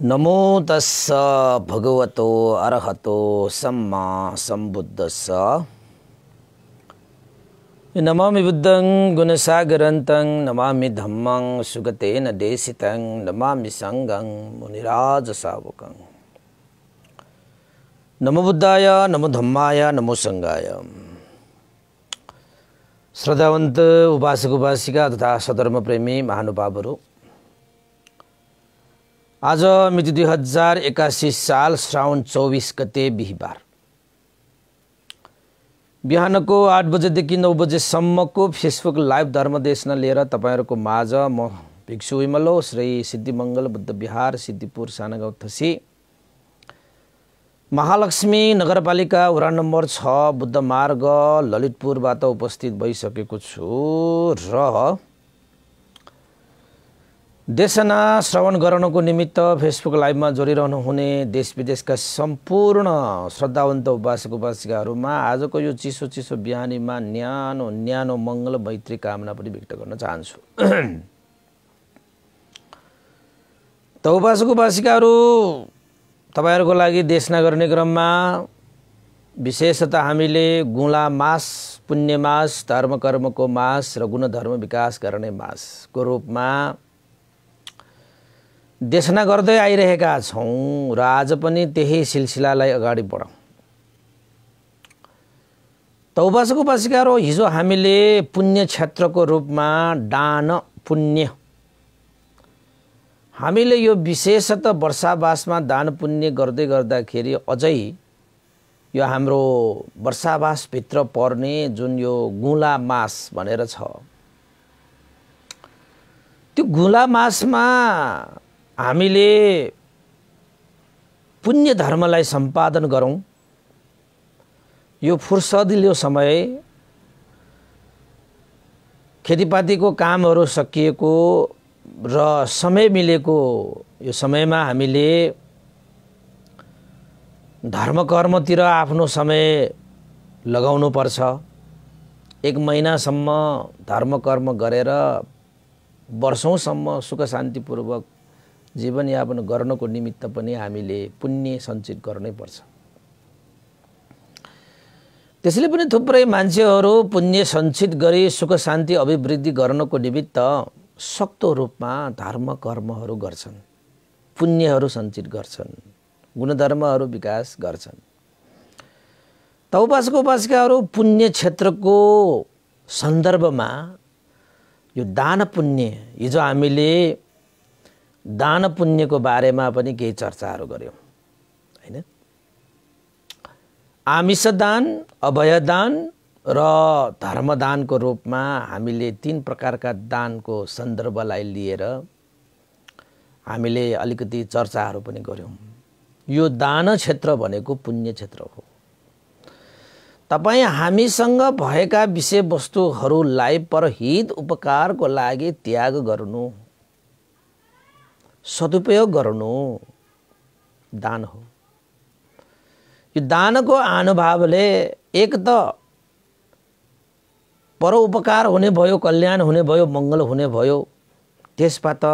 Namo tassa bhagavato arahato samma sambuddhassa. Namami buddhang gunasagarantang namami dhammang sugatena desitang namami sanggang muniraja savakang. Namo buddhaya, namo dhammaya, namo sanghaya. ಶ್ರದ್ಧಾವಂತ ಉಪಾಸಕ ಉಪಾಸಿಕ ತಥಾ ಸ್ವಧರ್ಮ Premi ಮಹಾನುಭಾವರು आज मिति दुई हजार एक्कासी साल श्रावण चौबिस गते बिहिबार बिहानको आठ बजेदेखि नौ बजेसम्मको फेसबुक लाइभ धर्मदेशन लिएर तपाईँहरूको माझ म भिक्षु विमलो श्री सिद्धिमङ्गल बुद्ध विहार सिद्धिपुर सानागाउँ थसी महालक्ष्मी नगरपालिका वडा नम्बर छ बुद्ध मार्ग ललितपुरबाट उपस्थित भइसकेको छु र देशना श्रवण गराउनको निमित्त फेसबुक लाइभमा जोडिरहनु हुने देश विदेशका सम्पूर्ण श्रद्धावन्त उपासक उपासिकाहरूमा आजको यो चिसो चिसो बिहानीमा न्यानो न्यानो मङ्गल मैत्री कामना पनि व्यक्त गर्न चाहन्छु त उपासक उपासिकाहरू तपाईँहरूको लागि देशना गर्ने क्रममा विशेषतः हामीले गुला मास पुण्य मास धर्म मास र गुणधर्म विकास गर्ने मासको रूपमा देशना गर्दै आइरहेका छौँ र आज पनि त्यही सिलसिलालाई अगाडि बढाउँ तौबासको हो हिजो हामीले पुण्य क्षेत्रको रूपमा दान पुण्य हामीले यो विशेषतः वर्षावासमा दान पुण्य गर्दै गर्दाखेरि अझै यो हाम्रो वर्षावासभित्र पर्ने जुन यो गुला मास भनेर छ त्यो गुला मासमा हामीले पुण्य धर्मलाई सम्पादन गरौँ यो फुर्सदिलो समय खेतीपातीको कामहरू सकिएको र समय मिलेको यो समयमा हामीले धर्म कर्मतिर आफ्नो समय लगाउनुपर्छ एक महिनासम्म धर्म कर्म गरेर वर्षौँसम्म सुख शान्तिपूर्वक जीवनयापन गर्नको निमित्त पनि हामीले पुण्य सञ्चित गर्नै पर्छ त्यसैले पनि थुप्रै मान्छेहरू पुण्य सञ्चित गरी सुख शान्ति अभिवृद्धि गर्नको निमित्त सक्तो रूपमा धर्म कर्महरू गर्छन् पुण्यहरू सञ्चित गर्छन् गुणधर्महरू विकास गर्छन् त उपासक उपासिकाहरू पुण्य क्षेत्रको सन्दर्भमा यो दान पुण्य हिजो हामीले दान पुण्यको बारेमा पनि केही चर्चाहरू गऱ्यौँ होइन आमिषदान अभयदान र धर्मदानको रूपमा हामीले तिन प्रकारका दानको सन्दर्भलाई लिएर हामीले अलिकति चर्चाहरू पनि गऱ्यौँ यो दान क्षेत्र भनेको पुण्य क्षेत्र हो तपाईँ हामीसँग भएका विषयवस्तुहरूलाई परहित उपकारको लागि त्याग गर्नु सदुपयोग गर्नु दान हो यो दानको आनुभावले एक त परोपकार हुने भयो कल्याण हुने भयो मङ्गल हुने भयो त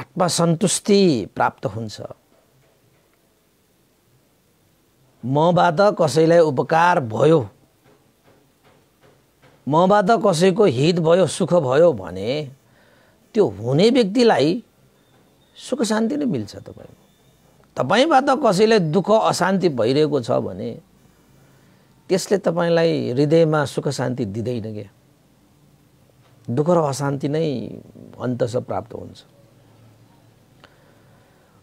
आत्मसन्तुष्टि प्राप्त हुन्छ मबाट कसैलाई उपकार भयो मबाट कसैको हित भयो सुख भयो भने त्यो हुने व्यक्तिलाई सुख शान्ति नै मिल्छ तपाईँको तपाईँबाट कसैलाई दुःख अशान्ति भइरहेको छ भने त्यसले तपाईँलाई हृदयमा सुख शान्ति दिँदैन क्या दुःख र अशान्ति नै अन्तस प्राप्त हुन्छ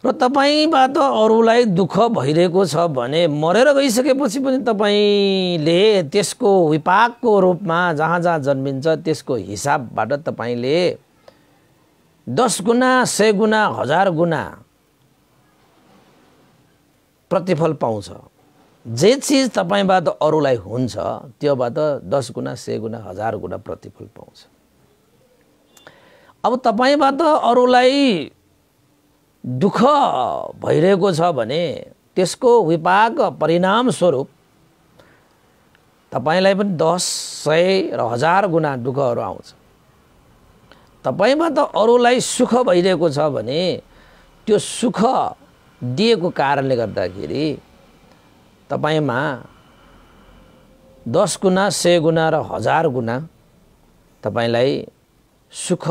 र तपाईँबाट अरूलाई दुःख भइरहेको छ भने मरेर गइसकेपछि पनि तपाईँले त्यसको विपाकको रूपमा जहाँ जहाँ जन्मिन्छ त्यसको हिसाबबाट तपाईँले दस गुना सय गुना हजार गुना प्रतिफल पाउँछ जे चिज तपाईँबाट अरूलाई हुन्छ त्योबाट दस गुना सय गुना हजार गुना प्रतिफल पाउँछ अब तपाईँबाट अरूलाई दुःख भइरहेको छ भने त्यसको विपाक परिणामस्वरूप तपाईँलाई पनि दस सय र हजार गुणा दुःखहरू आउँछ तपाईँमा त अरूलाई सुख भइरहेको छ भने त्यो सुख दिएको कारणले गर्दाखेरि तपाईँमा दस गुणा सय गुणा र हजार गुणा तपाईँलाई सुख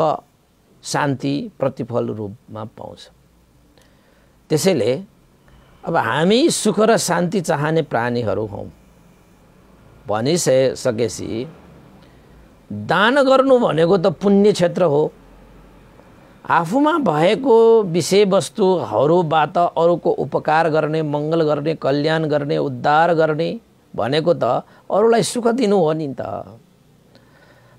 शान्ति प्रतिफल रूपमा पाउँछ त्यसैले अब हामी सुख र शान्ति चाहने प्राणीहरू हौँ भनिसकेपछि दान गर्नु भनेको त पुण्य क्षेत्र हो आफूमा भएको विषयवस्तुहरूबाट अरूको उपकार गर्ने मङ्गल गर्ने कल्याण गर्ने उद्धार गर्ने भनेको त अरूलाई सुख दिनु हो नि त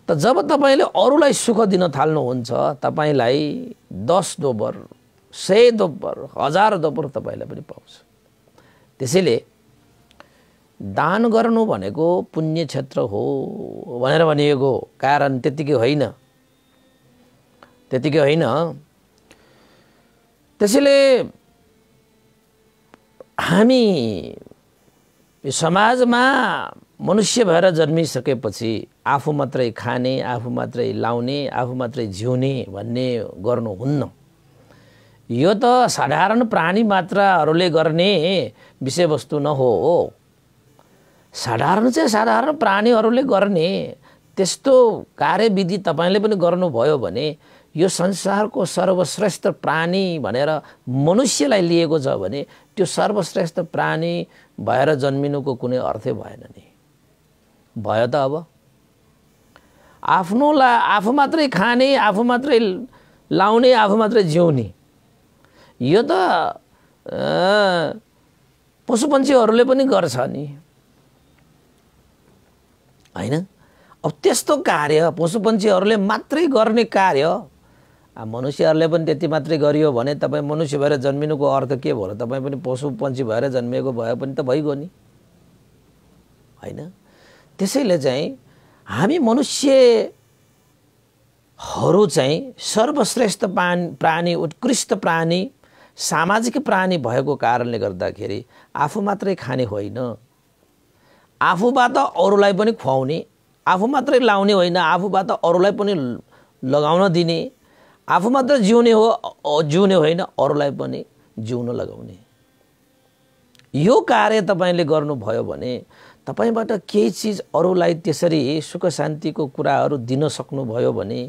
त जब तपाईँले अरूलाई सुख दिन थाल्नुहुन्छ तपाईँलाई दस दोब्बर सय दोब्बर हजार दोब्बर तपाईँलाई पनि पाउँछ त्यसैले दान गर्नु भनेको पुण्य क्षेत्र हो भनेर भनिएको कारण त्यत्तिकै होइन त्यत्तिकै होइन त्यसैले हामी समाजमा मनुष्य भएर जन्मिसकेपछि आफू मात्रै खाने आफू मात्रै लाउने आफू मात्रै जिउने भन्ने गर्नुहुन्न यो त साधारण प्राणी मात्राहरूले गर्ने विषयवस्तु नहो हो साधारण चाहिँ साधारण प्राणीहरूले गर्ने त्यस्तो कार्यविधि तपाईँले पनि गर्नुभयो भने यो संसारको सर्वश्रेष्ठ प्राणी भनेर मनुष्यलाई लिएको छ भने त्यो सर्वश्रेष्ठ प्राणी भएर जन्मिनुको कुनै अर्थै भएन नि भयो त अब आफ्नोलाई आफू मात्रै खाने आफू मात्रै लाउने आफू मात्रै जिउने यो त पशुपन्छीहरूले पनि गर्छ नि होइन अब त्यस्तो कार्य पशुपन्छीहरूले मात्रै गर्ने कार्य मनुष्यहरूले पनि त्यति मात्रै गरियो भने तपाईँ मनुष्य भएर जन्मिनुको अर्थ के भयो तपाईँ पनि पशुपन्छी भएर जन्मिएको भए पनि त भइगयो नि होइन त्यसैले चाहिँ हामी मनुष्यहरू चाहिँ सर्वश्रेष्ठ प्राणी प्राणी उत्कृष्ट प्राणी सामाजिक प्राणी भएको कारणले गर्दाखेरि आफू मात्रै खाने होइन आफूबाट अरूलाई पनि खुवाउने आफू मात्रै लाउने होइन आफूबाट अरूलाई पनि लगाउन दिने आफू मात्र जिउने हो जिउने होइन अरूलाई पनि जिउन लगाउने यो कार्य तपाईँले गर्नुभयो भने तपाईँबाट केही चिज अरूलाई त्यसरी सुख शान्तिको कुराहरू दिन सक्नुभयो भने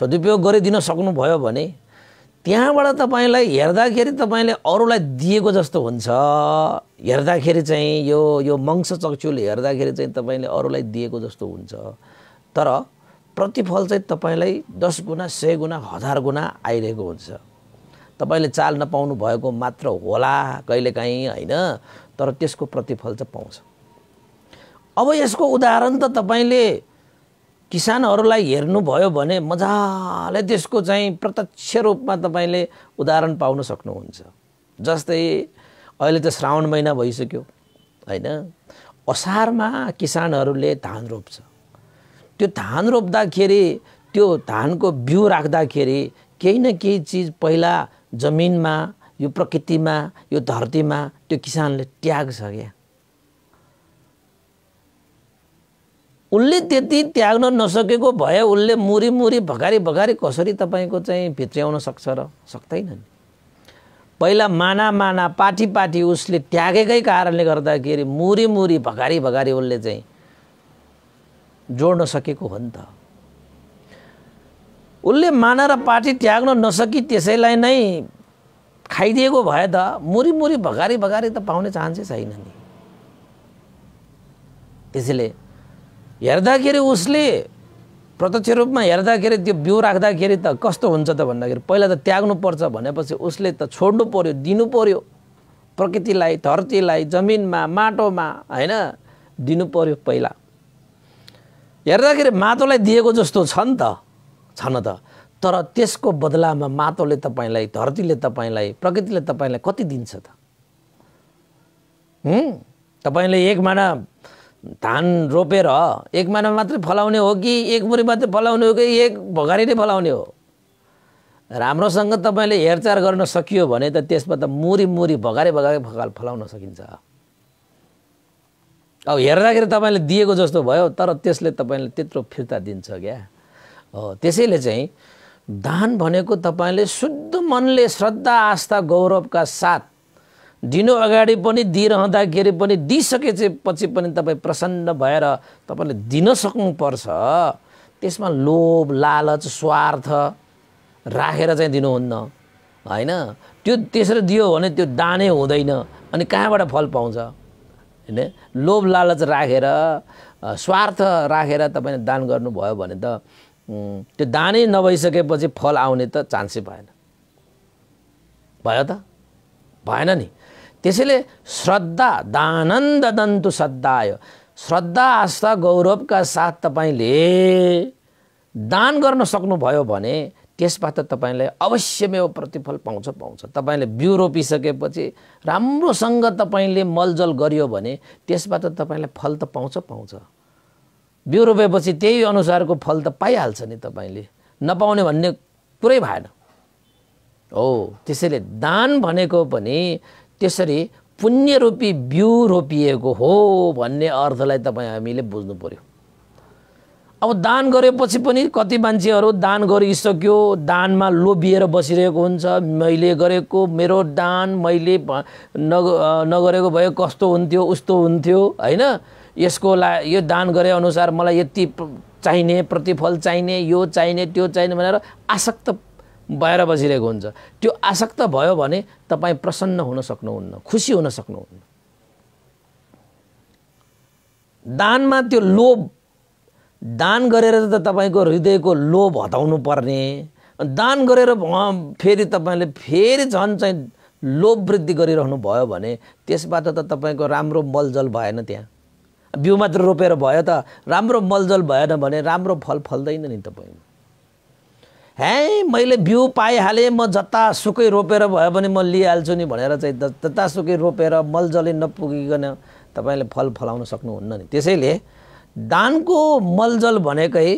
सदुपयोग गरिदिन सक्नुभयो भने त्यहाँबाट तपाईँलाई हेर्दाखेरि तपाईँले अरूलाई दिएको जस्तो हुन्छ हेर्दाखेरि चाहिँ यो यो चक्चुल हेर्दाखेरि चाहिँ तपाईँले अरूलाई दिएको जस्तो हुन्छ तर प्रतिफल चाहिँ तपाईँलाई दस गुणा सय गुणा हजार गुणा आइरहेको हुन्छ तपाईँले चाल नपाउनु भएको मात्र होला कहिलेकाहीँ होइन तर त्यसको प्रतिफल चाहिँ पाउँछ अब यसको उदाहरण त तपाईँले किसानहरूलाई हेर्नुभयो भने मजाले त्यसको चाहिँ प्रत्यक्ष रूपमा तपाईँले उदाहरण पाउन सक्नुहुन्छ जस्तै अहिले त श्रावण महिना भइसक्यो होइन असारमा किसानहरूले धान रोप्छ त्यो धान रोप्दाखेरि त्यो धानको बिउ राख्दाखेरि केही न केही चिज पहिला जमिनमा यो प्रकृतिमा यो धरतीमा त्यो किसानले त्याग्छ क्या उसले त्यति त्याग्न नसकेको भए उसले मुरी मुरी भगारी भगारी कसरी तपाईँको चाहिँ भित्र्याउन सक्छ र सक्दैन नि पहिला माना माना पाटी पाटी उसले त्यागेकै कारणले गर्दाखेरि मुरी मुरी भगारी भगारी उसले चाहिँ जोड्न सकेको हो नि त उसले माना र पार्टी त्याग्न नसकी त्यसैलाई नै खाइदिएको भए त मुरी मुरी भगारी भगारी त पाउने चान्सै छैन नि त्यसैले हेर्दाखेरि उसले प्रत्यक्ष रूपमा हेर्दाखेरि त्यो बिउ राख्दाखेरि त कस्तो हुन्छ त भन्दाखेरि पहिला त त्याग्नुपर्छ भनेपछि उसले त छोड्नु पऱ्यो दिनु पऱ्यो प्रकृतिलाई धरतीलाई जमिनमा माटोमा होइन दिनु पऱ्यो पहिला हेर्दाखेरि माटोलाई दिएको जस्तो छ नि त छन त तर त्यसको बदलामा माटोले तपाईँलाई धरतीले तपाईँलाई प्रकृतिले तपाईँलाई कति दिन्छ त तपाईँले एक माना धान रोपेर एक महिनामा मात्रै फलाउने हो कि एक मुरी मात्रै फलाउने हो कि एक भगारी नै फलाउने हो राम्रोसँग तपाईँले हेरचाह गर्न सकियो भने त त्यसमा त मुरी मुरी भगारे फकाल फलाउन सकिन्छ अब हेर्दाखेरि तपाईँले दिएको जस्तो भयो तर त्यसले तपाईँले त्यत्रो फिर्ता दिन्छ क्या हो त्यसैले चाहिँ दान भनेको तपाईँले शुद्ध मनले श्रद्धा आस्था गौरवका साथ दिनु अगाडि पनि दिइरहँदाखेरि पनि दिइसकेपछि पनि तपाईँ प्रसन्न भएर तपाईँले दिन सक्नुपर्छ त्यसमा लोभ लालच स्वार्थ राखेर चाहिँ दिनुहुन्न होइन त्यो त्यसरी दियो भने त्यो दानै हुँदैन अनि कहाँबाट फल पाउँछ होइन लोभ लालच राखेर स्वार्थ राखेर तपाईँले दान गर्नुभयो भने त त्यो दानै नभइसकेपछि फल आउने त चान्सै भएन भयो त भएन नि त्यसैले श्रद्धा दानन्द दन्तु आयो श्रद्धा आस्था गौरवका साथ तपाईँले दान गर्न सक्नुभयो भने त्यसबाट तपाईँलाई अवश्यमेव प्रतिफल पाउँछ पाउँछ तपाईँले बिउ रोपिसकेपछि राम्रोसँग तपाईँले मलजल गरियो भने त्यसबाट तपाईँलाई फल त पाउँछ पाउँछ बिउ रोपेपछि त्यही अनुसारको फल त पाइहाल्छ नि तपाईँले नपाउने भन्ने कुरै भएन हो त्यसैले दान भनेको पनि त्यसरी पुण्यरूपी बिउ रोपिएको हो भन्ने अर्थलाई तपाईँ हामीले बुझ्नु पऱ्यो अब दान गरेपछि पनि कति मान्छेहरू दान गरिसक्यो दानमा लोभिएर बसिरहेको हुन्छ मैले गरेको मेरो दान मैले नग नगरेको भए कस्तो हुन्थ्यो उस्तो हुन्थ्यो होइन यसको ला यो दान गरे अनुसार मलाई यति चाहिने प्रतिफल चाहिने यो चाहिने त्यो चाहिने भनेर आसक्त बाहिर बसिरहेको हुन्छ त्यो आसक्त भयो भने तपाईँ प्रसन्न हुन सक्नुहुन्न खुसी हुन सक्नुहुन्न दानमा त्यो लोभ दान गरेर त तपाईँको हृदयको लोभ हटाउनु पर्ने दान गरेर फेरि तपाईँले फेरि झन् चाहिँ लोभ वृद्धि गरिरहनु भयो भने त्यसबाट त तपाईँको राम्रो मलजल भएन त्यहाँ बिउ मात्र रोपेर भयो त राम्रो मलजल भएन भने राम्रो फल फल्दैन नि तपाईँ है मैले बिउ पाइहालेँ म जतासुकै रोपेर भयो भने म लिइहाल्छु नि भनेर चाहिँ जतासुकै रोपेर मलजले नपुगिकन तपाईँले फल फलाउन सक्नुहुन्न नि त्यसैले दानको मलजल भनेकै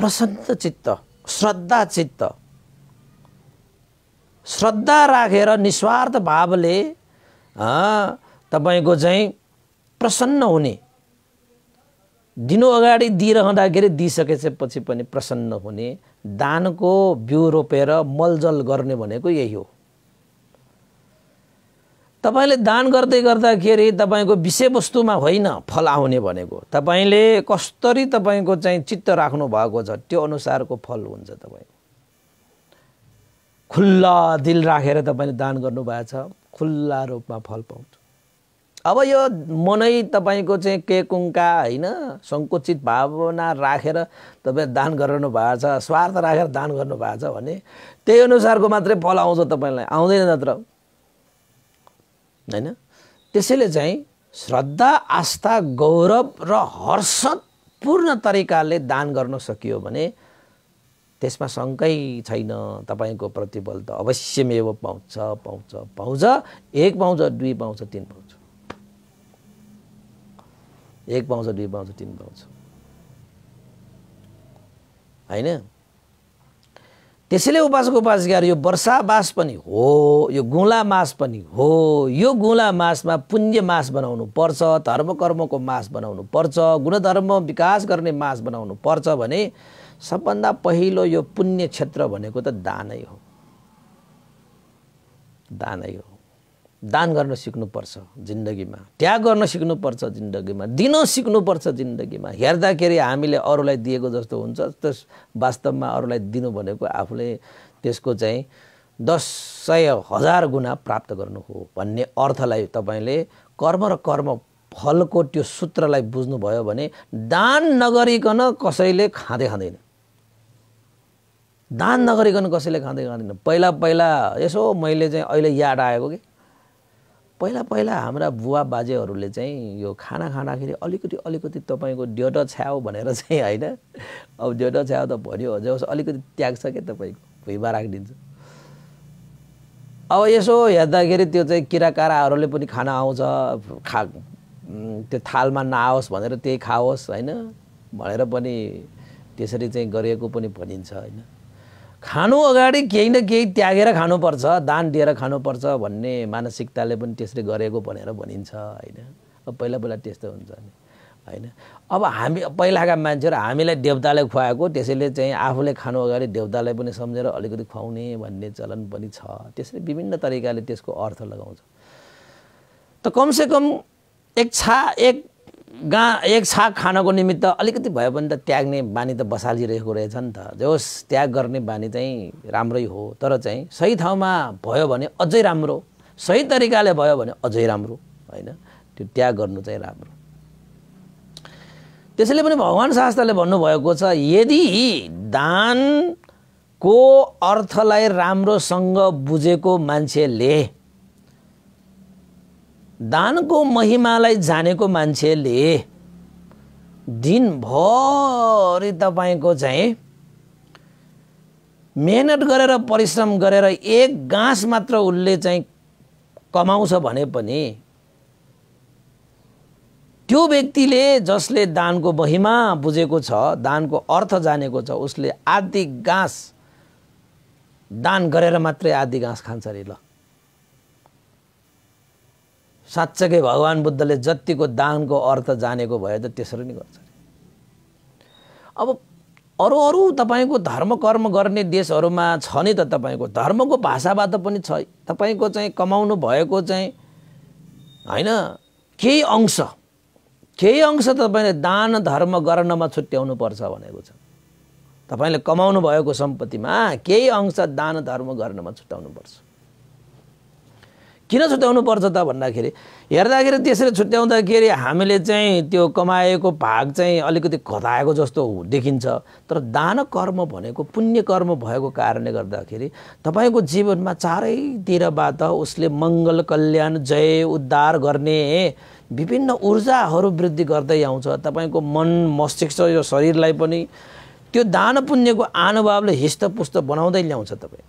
प्रसन्न चित्त श्रद्धा चित्त श्रद्धा राखेर निस्वार्थ भावले तपाईँको चाहिँ प्रसन्न हुने दिनु अगाडि दिइरहँदाखेरि दिइसकेपछि पनि प्रसन्न हुने दानको बिउ रोपेर मलजल गर्ने भनेको यही हो तपाईँले दान गर्दै गर्दाखेरि तपाईँको विषयवस्तुमा होइन फल आउने भनेको तपाईँले कसरी तपाईँको चाहिँ चित्त राख्नु भएको छ त्यो अनुसारको फल हुन्छ तपाईँ खुल्ला दिल राखेर तपाईँले दान गर्नुभएको छ खुल्ला रूपमा फल पाउँछ अब यो मनै तपाईँको चाहिँ के कुङ्का होइन सङ्कुचित भावना राखेर तपाईँ दान गराउनु भएको छ स्वार्थ राखेर दान गर्नुभएको छ भने त्यही अनुसारको मात्रै फल आउँछ तपाईँलाई आउँदैन नत्र होइन त्यसैले चाहिँ श्रद्धा आस्था गौरव र हर्षपूर्ण तरिकाले दान गर्न सकियो भने त्यसमा शङ्कै छैन तपाईँको प्रतिफल त अवश्यमेव पाउँछ पाउँछ पाउँछ एक पाउँछ दुई पाउँछ तिन पाउँछ एक पाउँछ दुई पाउँछ तिन पाउँछ होइन त्यसैले उपासको उपास उपासिकाहरू यो वर्षावास पनि हो यो गुला मास पनि हो यो गुला मासमा पुण्य मास बनाउनु पर्छ धर्म कर्मको मास बनाउनु पर्छ गुणधर्म विकास गर्ने मास बनाउनु पर्छ भने सबभन्दा पहिलो यो पुण्य क्षेत्र भनेको त दानै हो दानै हो दान गर्न सिक्नुपर्छ जिन्दगीमा त्याग गर्न सिक्नुपर्छ जिन्दगीमा दिन सिक्नुपर्छ जिन्दगीमा हेर्दाखेरि हामीले अरूलाई दिएको जस्तो हुन्छ त्यो वास्तवमा अरूलाई दिनु भनेको आफूले त्यसको चाहिँ दस सय हजार गुणा प्राप्त गर्नु हो भन्ने अर्थलाई तपाईँले कर्म र कर्म फलको त्यो सूत्रलाई बुझ्नुभयो भने दान नगरिकन कसैले खाँदै खाँदैन दान नगरिकन कसैले खाँदै खाँदैन पहिला पहिला यसो मैले चाहिँ अहिले याद आएको कि पहिला पहिला हाम्रा बुवा बाजेहरूले चाहिँ यो खाना खाँदाखेरि अलिकति अलिकति तपाईँको डेटो छ्याओ भनेर चाहिँ होइन अब डेटो छ्याओ त भन्यो होस् अलिकति त्याग्छ क्या तपाईँको भुइँमा राखिदिन्छ अब यसो हेर्दाखेरि त्यो चाहिँ किराकाराहरूले पनि खाना आउँछ खा त्यो थालमा नआओस् भनेर त्यही खाओस् होइन भनेर पनि त्यसरी चाहिँ गरिएको पनि भनिन्छ होइन खानु अगाडि केही न केही त्यागेर खानुपर्छ दान दिएर खानुपर्छ भन्ने मानसिकताले पनि त्यसरी गरेको भनेर भनिन्छ होइन पहिला पहिला त्यस्तो हुन्छ नि होइन अब हामी पहिलाका मान्छेहरू हामीलाई देवताले खुवाएको त्यसैले चाहिँ आफूले खानु अगाडि देवतालाई पनि सम्झेर अलिकति खुवाउने भन्ने चलन पनि छ त्यसरी विभिन्न तरिकाले त्यसको अर्थ लगाउँछ त कमसेकम एक छा एक गा एक साग खानको निमित्त अलिकति भयो भने त त्याग्ने बानी त बसालिरहेको रहेछ नि त जोस् त्याग गर्ने बानी चाहिँ राम्रै हो तर चाहिँ सही ठाउँमा भयो भने अझै राम्रो सही तरिकाले भयो भने अझै राम्रो होइन त्यो त्याग गर्नु चाहिँ राम्रो त्यसैले पनि भगवान् शास्त्रले भन्नुभएको छ यदि दानको अर्थलाई राम्रोसँग बुझेको मान्छेले दानको महिमालाई जानेको मान्छेले दिनभरि तपाईँको चाहिँ मेहनत गरेर परिश्रम गरेर एक गाँस मात्र उसले चाहिँ कमाउँछ भने पनि त्यो व्यक्तिले जसले दानको महिमा बुझेको छ दानको अर्थ जानेको छ उसले आधी गाँस दान गरेर मात्रै आधी घाँस खान्छ अरे ल साँच्चकै भगवान् बुद्धले जतिको दानको अर्थ जानेको भए त त्यसरी नै गर्छ अब अरू अरू तपाईँको धर्म कर्म गर्ने देशहरूमा छ नि त तपाईँको धर्मको भाषाबाट पनि छ तपाईँको चाहिँ कमाउनु भएको चाहिँ होइन केही अंश केही अंश तपाईँले दान धर्म गर्नमा छुट्याउनु पर्छ भनेको छ तपाईँले कमाउनु भएको सम्पत्तिमा केही अंश दान धर्म गर्नमा छुट्याउनुपर्छ किन छुट्याउनु पर्छ त भन्दाखेरि हेर्दाखेरि त्यसरी छुट्याउँदाखेरि हामीले चाहिँ त्यो कमाएको भाग चाहिँ अलिकति घटाएको जस्तो देखिन्छ तर दान कर्म भनेको पुण्य कर्म भएको कारणले गर्दाखेरि तपाईँको जीवनमा चारैतिरबाट उसले मङ्गल कल्याण जय उद्धार गर्ने विभिन्न ऊर्जाहरू वृद्धि गर्दै आउँछ तपाईँको मन मस्तिष्क यो शरीरलाई पनि त्यो दान पुण्यको आनुभावले पुस्त बनाउँदै ल्याउँछ तपाईँ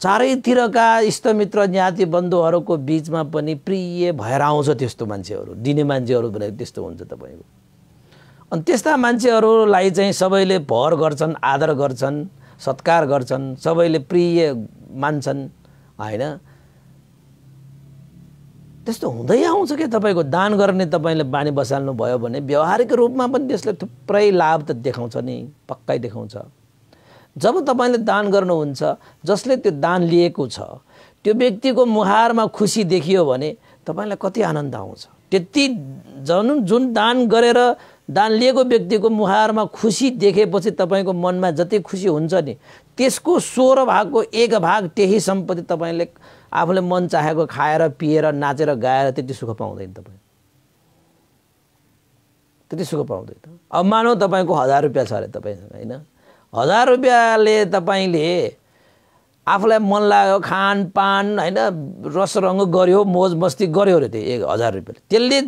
चारैतिरका इष्टमित्र ज्ञाति बन्धुहरूको बिचमा पनि प्रिय भएर आउँछ त्यस्तो मान्छेहरू दिने मान्छेहरू भनेको त्यस्तो हुन्छ तपाईँको अनि त्यस्ता मान्छेहरूलाई चाहिँ सबैले भर गर्छन् आदर गर्छन् सत्कार गर्छन् सबैले प्रिय मान्छन् होइन त्यस्तो हुँदै आउँछ क्या तपाईँको दान गर्ने तपाईँले बानी बसाल्नु भयो भने व्यवहारिक रूपमा पनि त्यसले थुप्रै लाभ त देखाउँछ नि पक्कै देखाउँछ जब तपाईँले दान गर्नुहुन्छ जसले त्यो दान लिएको छ त्यो व्यक्तिको मुहारमा खुसी देखियो भने तपाईँलाई कति आनन्द आउँछ त्यति जुन जुन दान गरेर दान लिएको व्यक्तिको मुहारमा खुसी देखेपछि तपाईँको मनमा जति खुसी हुन्छ नि त्यसको सोह्र भागको एक भाग त्यही सम्पत्ति तपाईँले आफूले मन चाहेको खाएर पिएर नाचेर गाएर त्यति सुख पाउँदैन तपाईँ त्यति सुख पाउँदैन अब मानौ तपाईँको हजार रुपियाँ छ अरे तपाईँसँग होइन हजार रुपियाँले तपाईँले आफूलाई मन लाग्यो खानपान होइन रसरङ्ग गऱ्यो मोज मस्ती गऱ्यो अरे त्यो एक हजार रुपियाँले त्यसले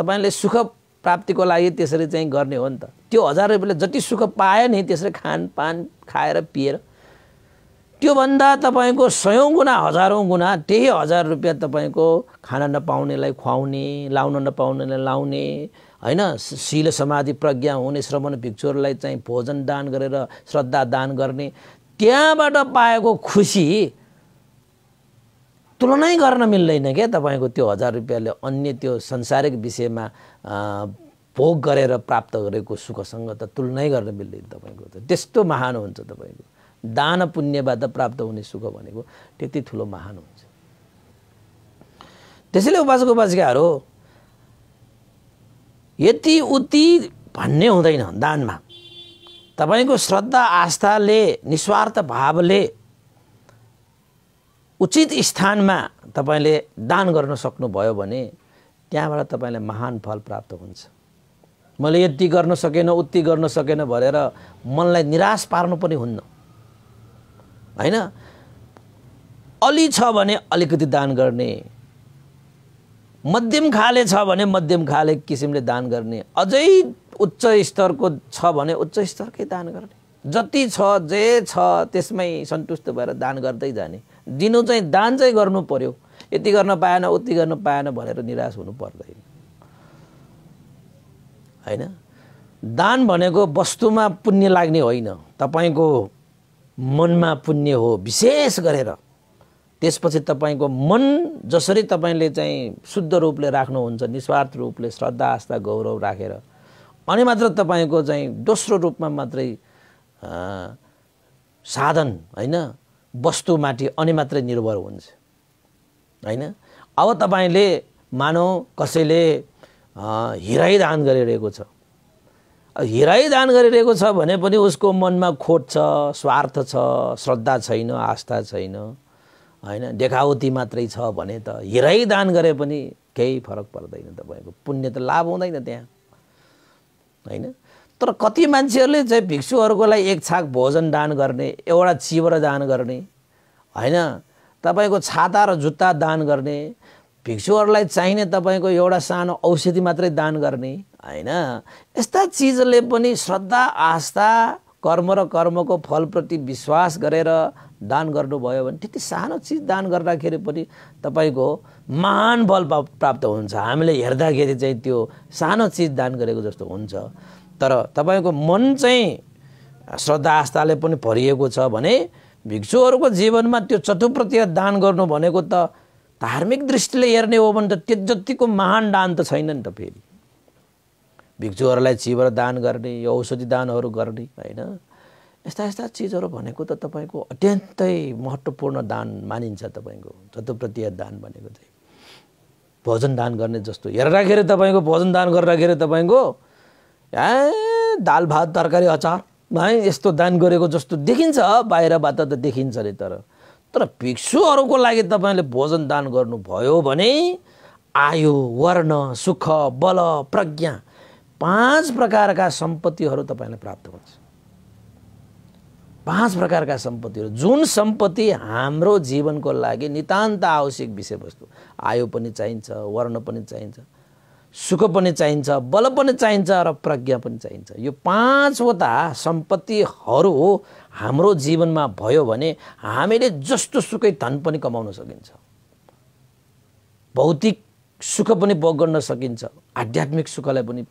तपाईँले सुख प्राप्तिको लागि त्यसरी चाहिँ गर्ने हो नि त त्यो हजार रुपियाँले जति सुख पायो नि त्यसरी खानपान खाएर पिएर त्योभन्दा तपाईँको सयौँ गुणा हजारौँ गुणा त्यही हजार रुपियाँ तपाईँको खाना नपाउनेलाई खुवाउने लाउन नपाउनेलाई लाउने होइन शील समाधि प्रज्ञा हुने श्रवण भिक्षुहरूलाई चाहिँ भोजन दान गरेर श्रद्धा दान गर्ने त्यहाँबाट पाएको खुसी तुलनै गर्न मिल्दैन क्या तपाईँको त्यो हजार रुपियाँले अन्य त्यो संसारिक विषयमा भोग गरेर प्राप्त गरेको सुखसँग त तुलनै गर्न मिल्दैन तपाईँको त त्यस्तो महान हुन्छ तपाईँको दान पुण्यबाट प्राप्त हुने सुख भनेको त्यति ठुलो महान हुन्छ त्यसैले उपासक उपासिकाहरू यति उति भन्ने हुँदैन दानमा तपाईँको श्रद्धा आस्थाले निस्वार्थ भावले उचित स्थानमा तपाईँले दान गर्न सक्नुभयो भने त्यहाँबाट तपाईँलाई महान फल प्राप्त हुन्छ मैले यति गर्न सकेन उति गर्न सकेन भनेर मनलाई निराश पार्नु पनि हुन्न होइन अलि छ भने अलिकति दान गर्ने मध्यम खाले छ भने मध्यम खाले किसिमले दान गर्ने अझै उच्च स्तरको छ भने उच्च स्तरकै दान गर्ने जति छ जे छ त्यसमै सन्तुष्ट भएर दान गर्दै जाने दिनु चाहिँ दान चाहिँ गर्नु पर्यो यति गर्न पाएन उति गर्न पाएन भनेर निराश हुनु पर्दैन होइन दान भनेको वस्तुमा पुण्य लाग्ने होइन तपाईँको मनमा पुण्य हो विशेष गरेर त्यसपछि तपाईँको मन जसरी तपाईँले चाहिँ शुद्ध रूपले राख्नुहुन्छ निस्वार्थ रूपले श्रद्धा आस्था गौरव राखेर अनि मात्र तपाईँको चाहिँ दोस्रो रूपमा मात्रै साधन होइन वस्तुमाथि अनि मात्रै निर्भर हुन्छ होइन अब तपाईँले मानौ कसैले हिराई दान गरिरहेको छ हिराई दान गरिरहेको छ भने पनि उसको मनमा खोट छ स्वार्थ छ श्रद्धा छैन आस्था छैन होइन देखावती मात्रै छ भने त हिरै दान गरे पनि केही फरक पर्दैन तपाईँको पुण्य त लाभ हुँदैन त्यहाँ होइन तर कति मान्छेहरूले चाहिँ भिक्षुहरूकोलाई एक छाक भोजन दान गर्ने एउटा चिवर दान गर्ने होइन तपाईँको छाता र जुत्ता दान गर्ने भिक्षुहरूलाई चाहिने तपाईँको एउटा सानो औषधि मात्रै दान गर्ने होइन यस्ता चिजले पनि श्रद्धा आस्था कर्म र कर्मको फलप्रति विश्वास गरेर दान गर्नुभयो भने त्यति सानो चिज दान गर्दाखेरि पनि तपाईँको महान बल प्राप्त हुन्छ हामीले हेर्दाखेरि चाहिँ त्यो सानो चिज दान गरेको जस्तो हुन्छ तर तपाईँको मन चाहिँ श्रद्धा आस्थाले पनि भरिएको छ भने भिक्षुहरूको जीवनमा त्यो चतुप्रति दान गर्नु भनेको त धार्मिक दृष्टिले हेर्ने हो भने त त्यो जतिको महान दान त छैन नि त फेरि भिक्षुहरूलाई चिबर दान गर्ने यो औषधि दानहरू गर्ने होइन यस्ता यस्ता चिजहरू भनेको त तपाईँको अत्यन्तै महत्त्वपूर्ण दान मानिन्छ तपाईँको चतुप्रतीय दान भनेको चाहिँ भोजन दान गर्ने जस्तो हेर्दाखेरि तपाईँको भोजन दान गर्दाखेरि तपाईँको ए दाल भात तरकारी अचार है यस्तो दान गरेको जस्तो देखिन्छ बाहिरबाट त देखिन्छ अरे तर तर भिक्षुहरूको लागि तपाईँले भोजन दान गर्नुभयो भने आयु वर्ण सुख बल प्रज्ञा पाँच प्रकारका सम्पत्तिहरू तपाईँलाई प्राप्त हुन्छ पाँच प्रकारका सम्पत्तिहरू जुन सम्पत्ति हाम्रो जीवनको लागि नितान्त आवश्यक विषयवस्तु आयु पनि चाहिन्छ वर्ण पनि चाहिन्छ सुख पनि चाहिन्छ बल पनि चाहिन्छ र प्रज्ञा पनि चाहिन्छ यो पाँचवटा सम्पत्तिहरू हाम्रो जीवनमा भयो भने हामीले जस्तो सुकै धन पनि कमाउन सकिन्छ भौतिक सुख पनि भोग गर्न सकिन्छ आध्यात्मिक सुखलाई पनि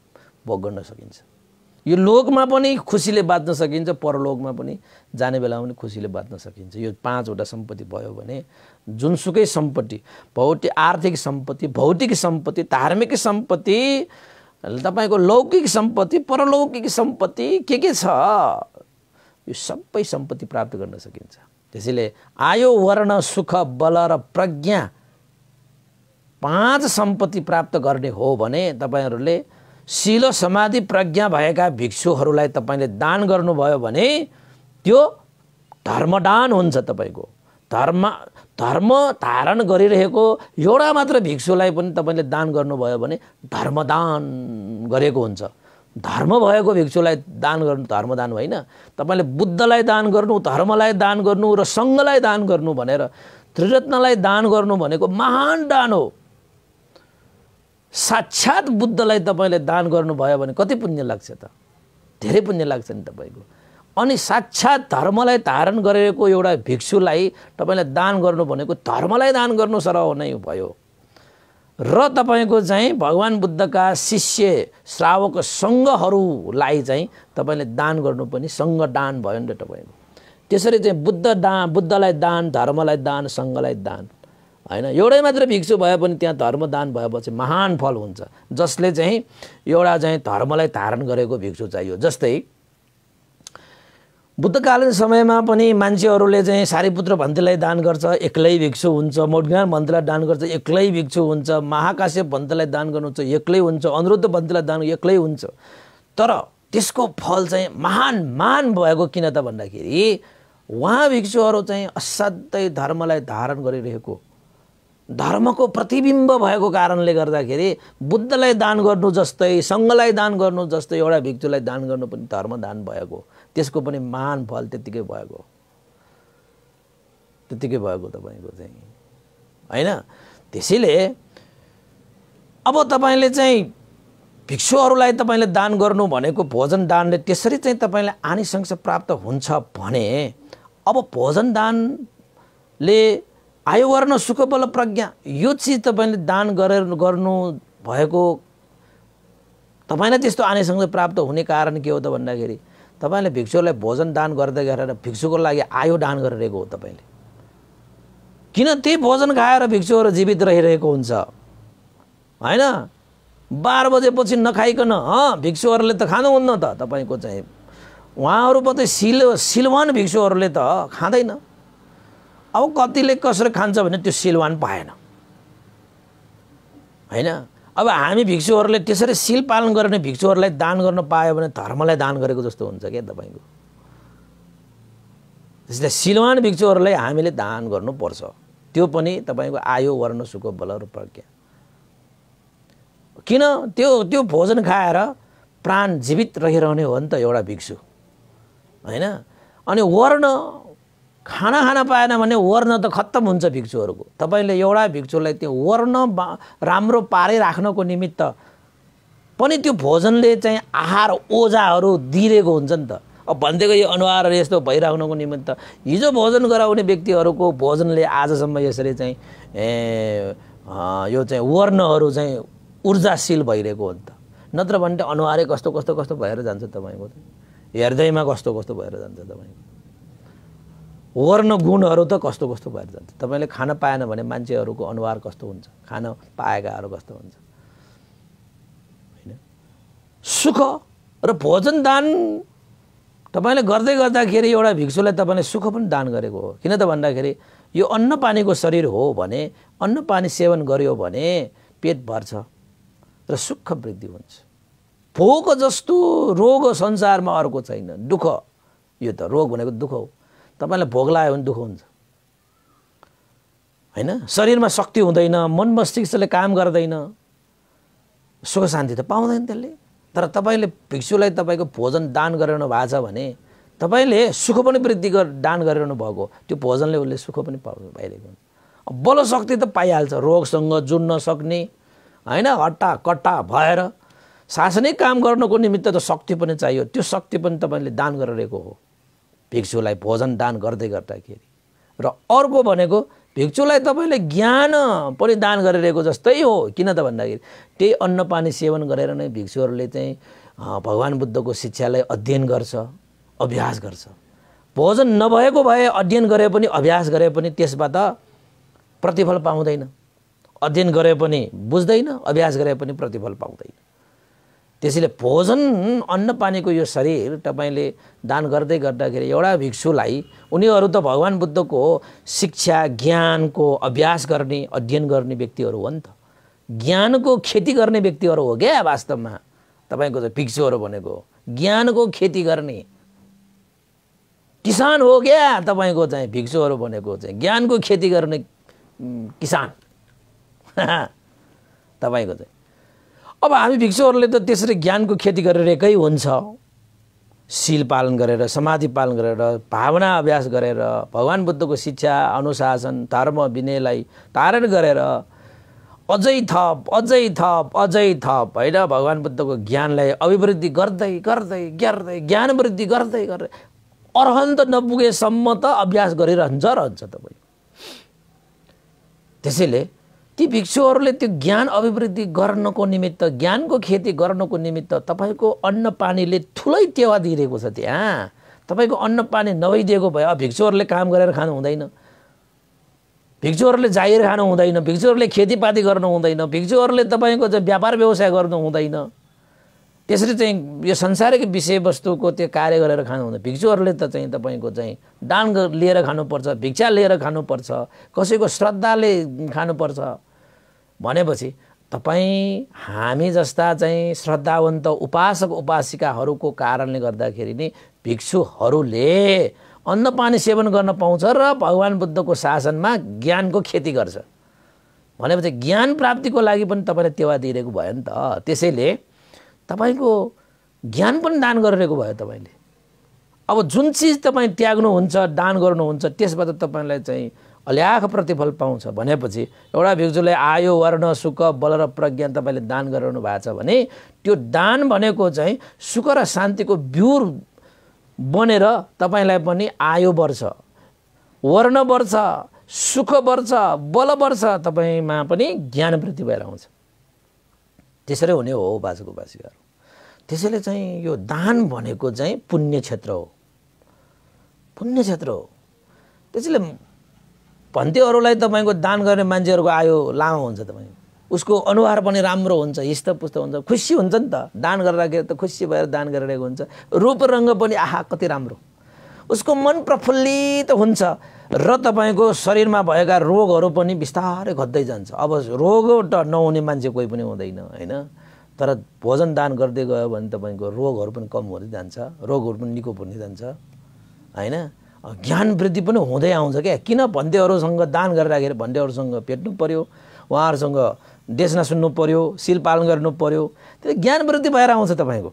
भोग गर्न सकिन्छ यो लोकमा पनि खुसीले बाँच्न सकिन्छ परलोकमा पनि जाने बेलामा पनि खुसीले बाँच्न सकिन्छ यो पाँचवटा सम्पत्ति भयो भने जुनसुकै सम्पत्ति भौतिक आर्थिक सम्पत्ति भौतिक सम्पत्ति धार्मिक सम्पत्ति तपाईँको लौकिक सम्पत्ति परलौकिक सम्पत्ति के के छ यो सबै सम्पत्ति प्राप्त गर्न सकिन्छ त्यसैले आयो वर्ण सुख बल र प्रज्ञा पाँच सम्पत्ति प्राप्त गर्ने हो भने तपाईँहरूले शिल समाधि प्रज्ञा भएका भिक्षुहरूलाई तपाईँले दान गर्नुभयो भने त्यो धर्मदान हुन्छ तपाईँको धर्म धर्म धारण गरिरहेको एउटा मात्र भिक्षुलाई पनि तपाईँले दान गर्नुभयो भने धर्मदान गरेको हुन्छ धर्म भएको भिक्षुलाई दान गर्नु धर्मदान होइन तपाईँले बुद्धलाई दान गर्नु धर्मलाई दान गर्नु र सङ्घलाई दान गर्नु भनेर त्रिरत्नलाई दान गर्नु भनेको महान दान हो साक्षात बुद्धलाई तपाईँले दान गर्नुभयो भने कति पुण्य लाग्छ त धेरै पुण्य लाग्छ नि तपाईँको अनि साक्षात धर्मलाई धारण गरेको एउटा भिक्षुलाई तपाईँले दान गर्नु भनेको धर्मलाई दान गर्नु सरह नै भयो र तपाईँको चाहिँ भगवान् बुद्धका शिष्य श्रावक सङ्घहरूलाई चाहिँ तपाईँले दान गर्नु पनि सङ्घ दान भयो नि त तपाईँको त्यसरी चाहिँ बुद्ध दान बुद्धलाई दान धर्मलाई दान सङ्घलाई दान होइन एउटै मात्र भिक्षु भए पनि त्यहाँ धर्मदान भएपछि महान फल हुन्छ जसले चाहिँ एउटा चाहिँ धर्मलाई धारण गरेको भिक्षु चाहियो जस्तै बुद्धकालीन समयमा पनि मान्छेहरूले चाहिँ सारीपुत्र भन्तीलाई दान गर्छ एक्लै भिक्षु हुन्छ मोटगान भन्तीलाई दान गर्छ एक्लै भिक्षु हुन्छ महाकाश्य भन्तीलाई दान गर्नु गर्नुहुन्छ एक्लै हुन्छ अनुरुद्ध भन्तीलाई दान एक्लै हुन्छ तर त्यसको फल चाहिँ महान मान भएको किन त भन्दाखेरि उहाँ भिक्षुहरू चाहिँ असाध्यै धर्मलाई धारण गरिरहेको धर्मको प्रतिबिम्ब भएको कारणले गर्दाखेरि बुद्धलाई दान गर्नु जस्तै सङ्घलाई दान गर्नु जस्तै एउटा भिक्षुलाई दान गर्नु पनि धर्मदान भएको त्यसको पनि महान फल त्यत्तिकै भएको त्यत्तिकै भएको तपाईँको चाहिँ होइन त्यसैले अब तपाईँले चाहिँ भिक्षुहरूलाई तपाईँले दान गर्नु भनेको भोजन दानले त्यसरी चाहिँ तपाईँलाई आनिसंश प्राप्त हुन्छ भने अब भोजन दानले आयो वर्ण सुखबल प्रज्ञा यो चिज तपाईँले दान गरेर गर्नु भएको तपाईँलाई त्यस्तो आनेसँग प्राप्त हुने कारण के हो त भन्दाखेरि तपाईँले भिक्षुलाई भोजन दान गर्दै गरेर भिक्षुको लागि आयो दान गरिरहेको हो तपाईँले किन त्यही भोजन खाएर भिक्षुहरू जीवित रहिरहेको हुन्छ होइन बाह्र बजेपछि नखाइकन भिक्षुहरूले त खानुहुन्न त तपाईँको चाहिँ उहाँहरू मात्रै सिल सिलवान भिक्षुहरूले त खाँदैन अब कतिले कसरी खान्छ भने त्यो सिलवान पाएन होइन अब हामी भिक्षुहरूले त्यसरी सिल पालन गर्ने भिक्षुहरूलाई दान गर्न पायो भने धर्मलाई दान गरेको जस्तो हुन्छ क्या तपाईँको त्यसले सिलवान भिक्षुहरूलाई हामीले दान गर्नुपर्छ त्यो पनि तपाईँको आयो वर्ण सुख बल प्रज्ञा किन त्यो त्यो भोजन खाएर प्राण जीवित रहिरहने हो नि त एउटा भिक्षु होइन अनि वर्ण खाना खाना पाएन भने वर्ण त खत्तम हुन्छ भिक्षुहरूको तपाईँले एउटा भिक्षुलाई त्यो वर्ण राम्रो पारिराख्नको निमित्त पनि त्यो भोजनले चाहिँ आहार ओजाहरू दिइरहेको हुन्छ नि त अब भनिदिएको यो अनुहार यस्तो भइराख्नुको निमित्त हिजो भोजन गराउने व्यक्तिहरूको भोजनले आजसम्म यसरी चाहिँ ए यो चाहिँ वर्णहरू चाहिँ ऊर्जाशील भइरहेको हो नि त नत्र भने त अनुहारै कस्तो कस्तो कस्तो भएर जान्छ तपाईँको हेर्दैमा कस्तो कस्तो भएर जान्छ तपाईँको वर्ण गुणहरू त कस्तो कस्तो भएर जान्छ तपाईँले खान पाएन भने मान्छेहरूको अनुहार कस्तो हुन्छ खान पाएकाहरू कस्तो हुन्छ होइन सुख र भोजन दान तपाईँले गर्दै गर्दाखेरि एउटा भिक्षुलाई तपाईँले सुख पनि दान गरेको हो किन त भन्दाखेरि यो अन्नपानीको शरीर हो भने अन्नपानी सेवन गर्यो भने पेट भर्छ र सुख वृद्धि हुन्छ भोक जस्तो रोग संसारमा अर्को छैन दुःख यो त रोग भनेको दुःख हो तपाईँलाई भोग लाग्यो भने दुःख हुन्छ होइन शरीरमा शक्ति हुँदैन मन मस्तिष्कले काम गर्दैन सुख शान्ति त पाउँदैन त्यसले तर तपाईँले भिक्षुलाई तपाईँको भोजन दान गराउनु भएको छ भने तपाईँले सुख पनि वृद्धि गर दान गरिरहनु भएको त्यो भोजनले उसले सुख पनि पाउ पाइरहेको हुन्छ बल शक्ति त पाइहाल्छ रोगसँग जुड्न सक्ने होइन हट्टा कट्टा भएर शासनिक काम गर्नुको निमित्त त शक्ति पनि चाहियो त्यो शक्ति पनि तपाईँले दान गरिरहेको हो भिक्षुलाई भोजन दान गर्दै गर्दाखेरि र अर्को भनेको भिक्षुलाई तपाईँले ज्ञान पनि दान गरिरहेको जस्तै हो किन त भन्दाखेरि त्यही अन्न पानी सेवन गरेर नै भिक्षुहरूले चाहिँ भगवान् बुद्धको शिक्षालाई अध्ययन गर्छ अभ्यास गर्छ भोजन नभएको भए अध्ययन गरे पनि अभ्यास गरे पनि त्यसबाट प्रतिफल पाउँदैन अध्ययन गरे पनि बुझ्दैन अभ्यास गरे पनि प्रतिफल पाउँदैन त्यसैले भोजन अन्नपानीको यो शरीर तपाईँले दान गर्दै गर्दाखेरि एउटा भिक्षुलाई उनीहरू त भगवान् बुद्धको शिक्षा ज्ञानको अभ्यास गर्ने अध्ययन गर्ने व्यक्तिहरू हो नि त ज्ञानको खेती गर्ने व्यक्तिहरू हो क्या वास्तवमा तपाईँको त भिक्षुहरू भनेको ज्ञानको खेती गर्ने किसान हो क्या तपाईँको चाहिँ भिक्षुहरू भनेको चाहिँ ज्ञानको खेती गर्ने किसान तपाईँको चाहिँ अब हामी भिक्षुहरूले त त्यसरी ज्ञानको खेती गरेर एकै हुन्छ शिल पालन गरेर समाधि पालन गरेर भावना अभ्यास गरेर भगवान् बुद्धको शिक्षा अनुशासन धर्म विनयलाई धारण गरेर अझै थप अझै थप अझै थप होइन भगवान् बुद्धको ज्ञानलाई अभिवृद्धि गर्दै गर्दै गर्दै ज्ञान वृद्धि गर्दै गर्दै अर्हन्त नपुगेसम्म त अभ्यास गरिरहन्छ रहन्छ तपाईँ त्यसैले ती भिक्षुहरूले त्यो ज्ञान अभिवृद्धि गर्नको निमित्त ज्ञानको खेती गर्नको निमित्त तपाईँको अन्न पानीले ठुलै टेवा दिइरहेको छ त्यहाँ तपाईँको अन्न पानी नभइदिएको भए भिक्षुहरूले काम गरेर खानु हुँदैन भिक्षुहरूले जाहिर खानु हुँदैन भिक्षुहरूले खेतीपाती गर्नु हुँदैन भिक्षुहरूले तपाईँको चाहिँ व्यापार व्यवसाय गर्नु हुँदैन त्यसरी चाहिँ यो संसारकै विषयवस्तुको त्यो कार्य गरेर खानु हुँदैन भिक्षुहरूले त चाहिँ तपाईँको चाहिँ दान लिएर खानुपर्छ भिक्षा लिएर खानुपर्छ कसैको श्रद्धाले खानुपर्छ भनेपछि तपाईँ हामी जस्ता चाहिँ श्रद्धावन्त उपासक उपासिकाहरूको कारणले गर्दाखेरि नै भिक्षुहरूले अन्नपानी सेवन गर्न पाउँछ र भगवान् बुद्धको शासनमा ज्ञानको खेती गर्छ भनेपछि ज्ञान प्राप्तिको लागि पनि तपाईँले टेवा दिइरहेको भयो नि त त्यसैले तपाईँको ज्ञान पनि दान गरिरहेको भयो तपाईँले अब जुन चिज तपाईँ त्याग्नुहुन्छ दान गर्नुहुन्छ त्यसबाट तपाईँलाई चाहिँ अल्याख प्रतिफल पाउँछ भनेपछि एउटा भिक्षुलाई आयो वर्ण सुख बल र प्रज्ञान तपाईँले दान गराउनु भएको छ भने त्यो दान भनेको चाहिँ सुख र शान्तिको ब्युर बनेर तपाईँलाई पनि आयो बढ्छ वर्ण बढ्छ सुख बढ्छ बल बढ्छ तपाईँमा पनि ज्ञान वृद्धि भएर आउँछ त्यसरी हुने हो बाजुको बासिकाहरू त्यसैले चाहिँ यो दान भनेको चाहिँ पुण्य क्षेत्र हो पुण्य क्षेत्र हो त्यसैले भन्तेहरूलाई तपाईँको दान गर्ने मान्छेहरूको आयो लामो हुन्छ तपाईँको उसको अनुहार पनि राम्रो हुन्छ हिस्त पुस्त हुन्छ खुसी हुन्छ नि त दान गर्दाखेरि त खुसी भएर दान गरिरहेको हुन्छ रूप रङ्ग पनि आहा कति राम्रो उसको मन प्रफुल्लित हुन्छ र तपाईँको शरीरमा भएका रोगहरू पनि बिस्तारै घट्दै जान्छ अब रोग त नहुने मान्छे कोही पनि हुँदैन होइन तर भोजन दान गर्दै गयो भने तपाईँको रोगहरू पनि कम हुँदै जान्छ रोगहरू पनि निको हुँदै जान्छ होइन ज्ञान वृद्धि पनि हुँदै आउँछ क्या किन भन्देहरूसँग दान गरिराखेर भन्देहरूसँग भेट्नु पऱ्यो उहाँहरूसँग देशना सुन्नु पऱ्यो शिल पालन गर्नु पऱ्यो त्यो ज्ञान वृद्धि भएर आउँछ तपाईँको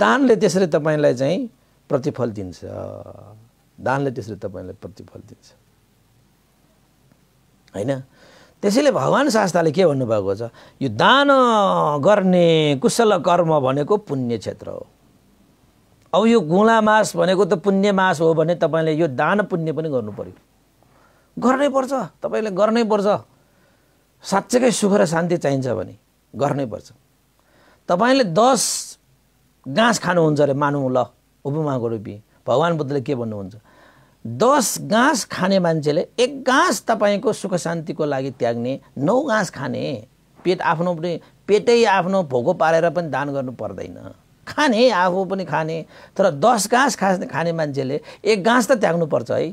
दानले त्यसरी तपाईँलाई चाहिँ प्रतिफल दिन्छ दानले त्यसरी तपाईँलाई प्रतिफल दिन्छ होइन त्यसैले भगवान् शास्त्रले के भन्नुभएको छ यो दान गर्ने कुशल कर्म भनेको पुण्य क्षेत्र हो अब यो मास भनेको त पुण्य मास हो भने तपाईँले यो दान पुण्य पनि गर्नु पऱ्यो गर्नै पर्छ तपाईँले गर्नै पर्छ साँच्चैकै सुख र शान्ति चाहिन्छ भने गर्नै पर्छ तपाईँले दस गाँस खानुहुन्छ अरे मानौँ ल उपमाको रूपी भगवान् बुद्धले के भन्नुहुन्छ दस गाँस खाने मान्छेले एक गाँस तपाईँको सुख शान्तिको लागि त्याग्ने नौ गाँस खाने पेट आफ्नो पनि पेटै आफ्नो भोको पारेर पनि दान गर्नु पर्दैन खाने आफू पनि खाने तर दस गाँस खा खाने मान्छेले एक गाँस त त्याग्नुपर्छ है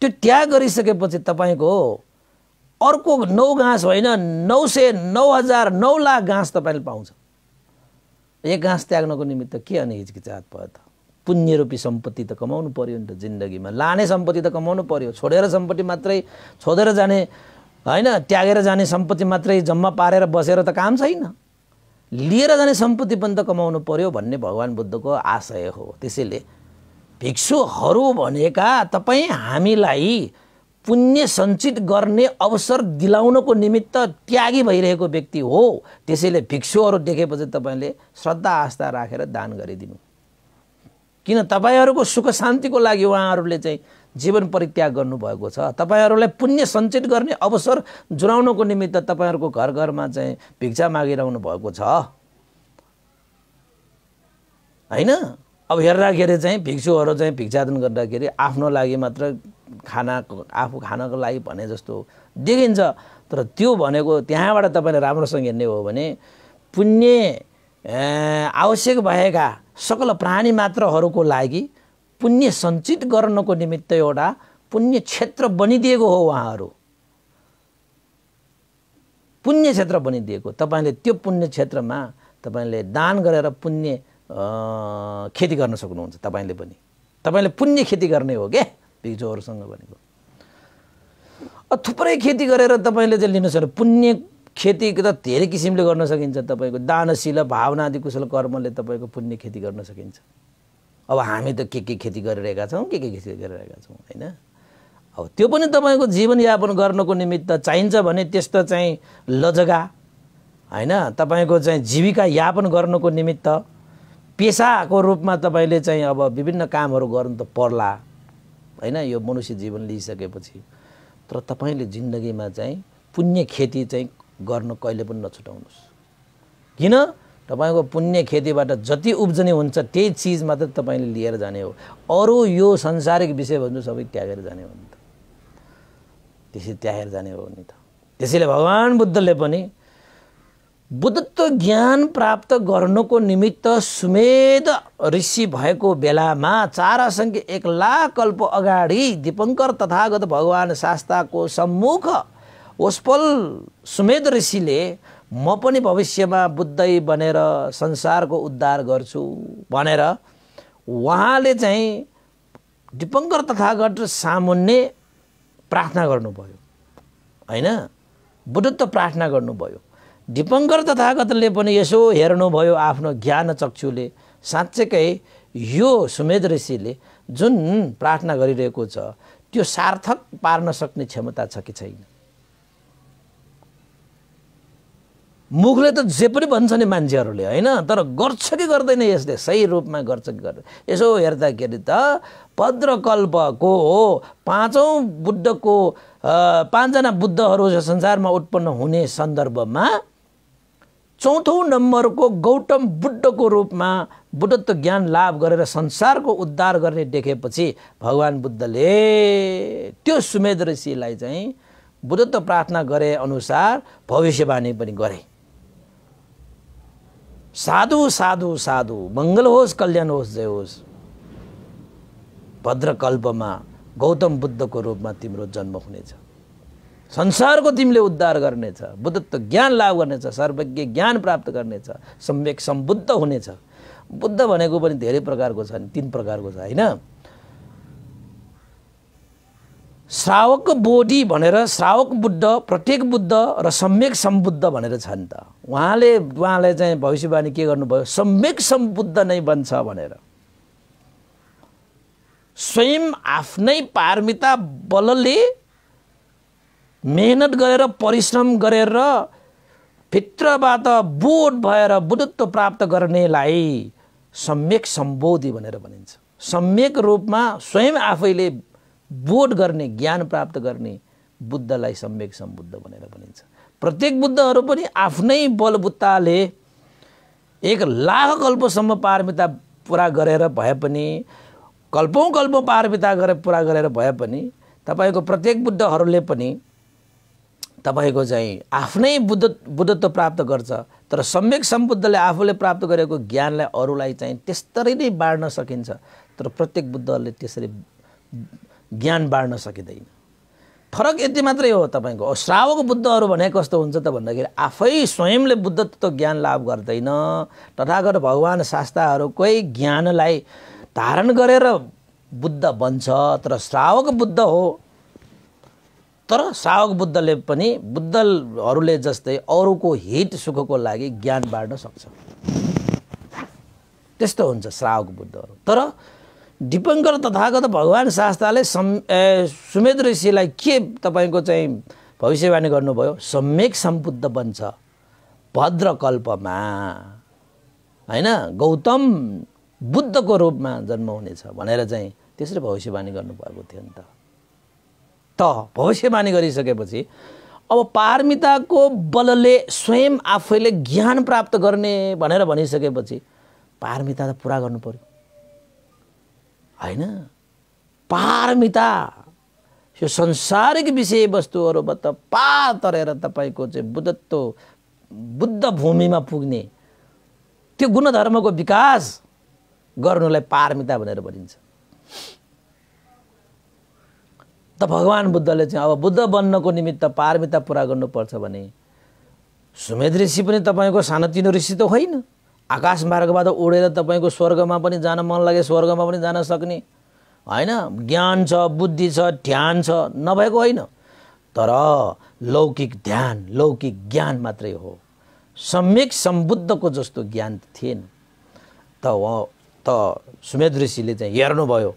त्यो त्याग गरिसकेपछि तपाईँको अर्को नौ घाँस होइन नौ सय नौ हजार नौ लाख घाँस तपाईँले पाउँछ एक गाँस त्याग्नको निमित्त के अनि हिचकिचात भयो त पुण्य रूपी सम्पत्ति त कमाउनु पऱ्यो नि त जिन्दगीमा लाने सम्पत्ति त कमाउनु पऱ्यो छोडेर सम्पत्ति मात्रै छोडेर जाने होइन त्यागेर जाने सम्पत्ति मात्रै जम्मा पारेर बसेर त काम छैन लिएर जाने सम्पत्ति पनि त कमाउनु पर्यो भन्ने भगवान् बुद्धको आशय हो त्यसैले भिक्षुहरू भनेका तपाईँ हामीलाई पुण्य सञ्चित गर्ने अवसर दिलाउनको निमित्त त्यागी भइरहेको व्यक्ति हो त्यसैले भिक्षुहरू देखेपछि तपाईँले श्रद्धा आस्था राखेर दान गरिदिनु किन तपाईँहरूको सुख शान्तिको लागि उहाँहरूले चाहिँ जीवन परित्याग गर्नुभएको छ तपाईँहरूलाई पुण्य सञ्चित गर्ने अवसर जुराउनको निमित्त तपाईँहरूको घर घरमा चाहिँ भिक्षा मागिरहनु भएको छ होइन अब हेर्दाखेरि चाहिँ भिक्षुहरू चाहिँ भिक्षादन गर्दाखेरि आफ्नो लागि मात्र खाना आफू खानको लागि भने जस्तो देखिन्छ तर त्यो भनेको त्यहाँबाट तपाईँले राम्रोसँग हेर्ने हो भने पुण्य आवश्यक भएका सकल प्राणी मात्रहरूको लागि पुण्य सञ्चित गर्नको निमित्त एउटा पुण्य क्षेत्र बनिदिएको हो उहाँहरू पुण्य क्षेत्र बनिदिएको तपाईँले त्यो पुण्य क्षेत्रमा तपाईँले दान गरेर पुण्य खेती गर्न सक्नुहुन्छ तपाईँले पनि तपाईँले पुण्य खेती गर्ने हो क्या भिक्षुहरूसँग भनेको थुप्रै खेती गरेर तपाईँले चाहिँ लिनु सक्नु पुण्य खेती त धेरै किसिमले गर्न सकिन्छ तपाईँको दानशील भावना आदि कुशल कर्मले तपाईँको पुण्य खेती गर्न सकिन्छ अब हामी त के के खेती गरिरहेका छौँ के के खेती गरिरहेका छौँ होइन अब त्यो पनि तपाईँको जीवनयापन गर्नको निमित्त चाहिन्छ भने त्यस्तो चाहिँ लजगा होइन तपाईँको चाहिँ जीविका यापन गर्नको निमित्त पेसाको रूपमा तपाईँले चाहिँ अब विभिन्न कामहरू गर्नु त पर्ला होइन यो मनुष्य जीवन लिइसकेपछि तर तपाईँले जिन्दगीमा चाहिँ पुण्य खेती चाहिँ गर्न कहिले पनि नछुटाउनुहोस् किन तपाईँको पुण्य खेतीबाट जति उब्जनी हुन्छ त्यही चिज मात्र तपाईँले लिएर जाने हो अरू यो संसारिक विषयवस्तु सबै त्यागेर जाने हो नि त त्यसरी त्यागेर जाने हो नि त त्यसैले भगवान् बुद्धले पनि बुद्धत्व ज्ञान प्राप्त गर्नुको निमित्त सुमेध ऋषि भएको बेलामा चार असङ्ख्य एक लाख कल्प अगाडि दिपङ्कर तथागत भगवान् शास्ताको सम्मुख ओस्पल सुमेध ऋषिले म पनि भविष्यमा बुद्धै बनेर संसारको उद्धार गर्छु भनेर उहाँले चाहिँ दिपङ्कर तथागत सामुन्ने प्रार्थना गर्नुभयो होइन बुद्धत्व प्रार्थना गर्नुभयो दिपङ्कर तथागतले पनि यसो हेर्नुभयो आफ्नो ज्ञान चक्षुले साँच्चैकै यो सुमेद ऋषिले जुन प्रार्थना गरिरहेको छ त्यो सार्थक पार्न सक्ने क्षमता छ कि छैन मुखले त जे पनि भन्छ नि मान्छेहरूले होइन तर गर्छ कि गर्दैन यसले सही रूपमा गर्छ कि गर्दैन यसो हेर्दाखेरि त भद्रकल्पको हो पाँचौँ बुद्धको पाँचजना बुद्धहरू संसारमा उत्पन्न हुने सन्दर्भमा चौथो नम्बरको गौतम बुद्धको रूपमा बुद्धत्व ज्ञान लाभ गरेर संसारको उद्धार गर्ने देखेपछि भगवान् बुद्धले त्यो सुमेध ऋषिलाई चाहिँ बुद्धत्व प्रार्थना गरे अनुसार भविष्यवाणी पनि गरे साधु साधु साधु मङ्गल होस् कल्याण होस् जय होस् भद्रकल्पमा गौतम बुद्धको रूपमा तिम्रो जन्म हुनेछ संसारको तिमीले उद्धार गर्नेछ बुद्धत्व ज्ञान लाभ गर्नेछ सर्वज्ञ ज्ञान प्राप्त गर्नेछ सम्यक सम्बुद्ध हुनेछ बुद्ध भनेको पनि धेरै प्रकारको छ नि तिन प्रकारको छ होइन श्रावक बोधी भनेर श्रावक बुद्ध प्रत्येक बुद्ध र सम्यक सम्बुद्ध भनेर छ नि त उहाँले उहाँलाई चाहिँ भविष्यवाणी के गर्नुभयो सम्यक सम्बुद्ध नै बन्छ भनेर स्वयं आफ्नै पारमिता बलले मेहनत गरेर परिश्रम गरेर भित्रबाट बोध भएर बुद्धत्व प्राप्त गर्नेलाई सम्यक सम्बोधि भनेर भनिन्छ सम्यक रूपमा स्वयं आफैले बोध गर्ने ज्ञान प्राप्त गर्ने बुद्धलाई सम्यक सम्बुद्ध भनेर भनिन्छ प्रत्येक बुद्धहरू पनि आफ्नै बलबुत्ताले एक लाख कल्पसम्म पारमिता पुरा गरेर भए पनि कल्पौँ कल्प पारमिता गरेर पुरा गरेर भए पनि तपाईँको प्रत्येक बुद्धहरूले पनि तपाईँको चाहिँ आफ्नै बुद्ध बुद्धत्व प्राप्त गर्छ तर सम्यक सम्बुद्धले आफूले प्राप्त गरेको ज्ञानलाई अरूलाई चाहिँ त्यस्तरी नै बाँड्न सकिन्छ तर प्रत्येक बुद्धहरूले त्यसरी ज्ञान बाँड्न सकिँदैन फरक यति मात्रै हो तपाईँको श्रावक बुद्धहरू भने कस्तो हुन्छ त भन्दाखेरि आफै स्वयंले बुद्धत्व ज्ञान लाभ गर्दैन तथागत भगवान् शास्त्रहरूकै ज्ञानलाई धारण गरेर बुद्ध बन्छ तर श्रावक बुद्ध हो तर श्रावक बुद्धले पनि बुद्धहरूले जस्तै अरूको हित सुखको लागि ज्ञान बाँड्न सक्छ त्यस्तो हुन्छ श्रावक बुद्धहरू तर दिपङ्कर तथागत भगवान् शास्त्रले सम् सुमेध ऋषिलाई के तपाईँको चाहिँ भविष्यवाणी गर्नुभयो सम्यक सम्बुद्ध बन्छ भद्रकल्पमा होइन गौतम बुद्धको रूपमा जन्म हुनेछ भनेर चाहिँ त्यसरी भविष्यवाणी गर्नुभएको थियो नि त त भविष्यवाणी गरिसकेपछि अब पारमिताको बलले स्वयं आफैले ज्ञान प्राप्त गर्ने भनेर भनिसकेपछि पारमिता त पुरा गर्नु पऱ्यो होइन पारमिता यो संसारिक विषयवस्तुहरूबाट पार तरेर तपाईँको चाहिँ बुद्धत्व बुद्ध भूमिमा पुग्ने त्यो गुणधर्मको विकास गर्नुलाई पारमिता भनेर भनिन्छ त भगवान् बुद्धले चाहिँ अब बुद्ध बन्नको निमित्त पारमिता पुरा गर्नुपर्छ भने सुमेध ऋषि पनि तपाईँको सानोतिनो ऋषि त होइन आकाश मार्गबाट उडेर तपाईँको स्वर्गमा पनि जान मन लागे स्वर्गमा पनि जान सक्ने होइन ज्ञान छ बुद्धि छ ध्यान छ नभएको होइन तर लौकिक ध्यान लौकिक ज्ञान मात्रै हो सम्यक सम्बुद्धको जस्तो ज्ञान थिएन त त सुमेध ऋषिले चाहिँ हेर्नुभयो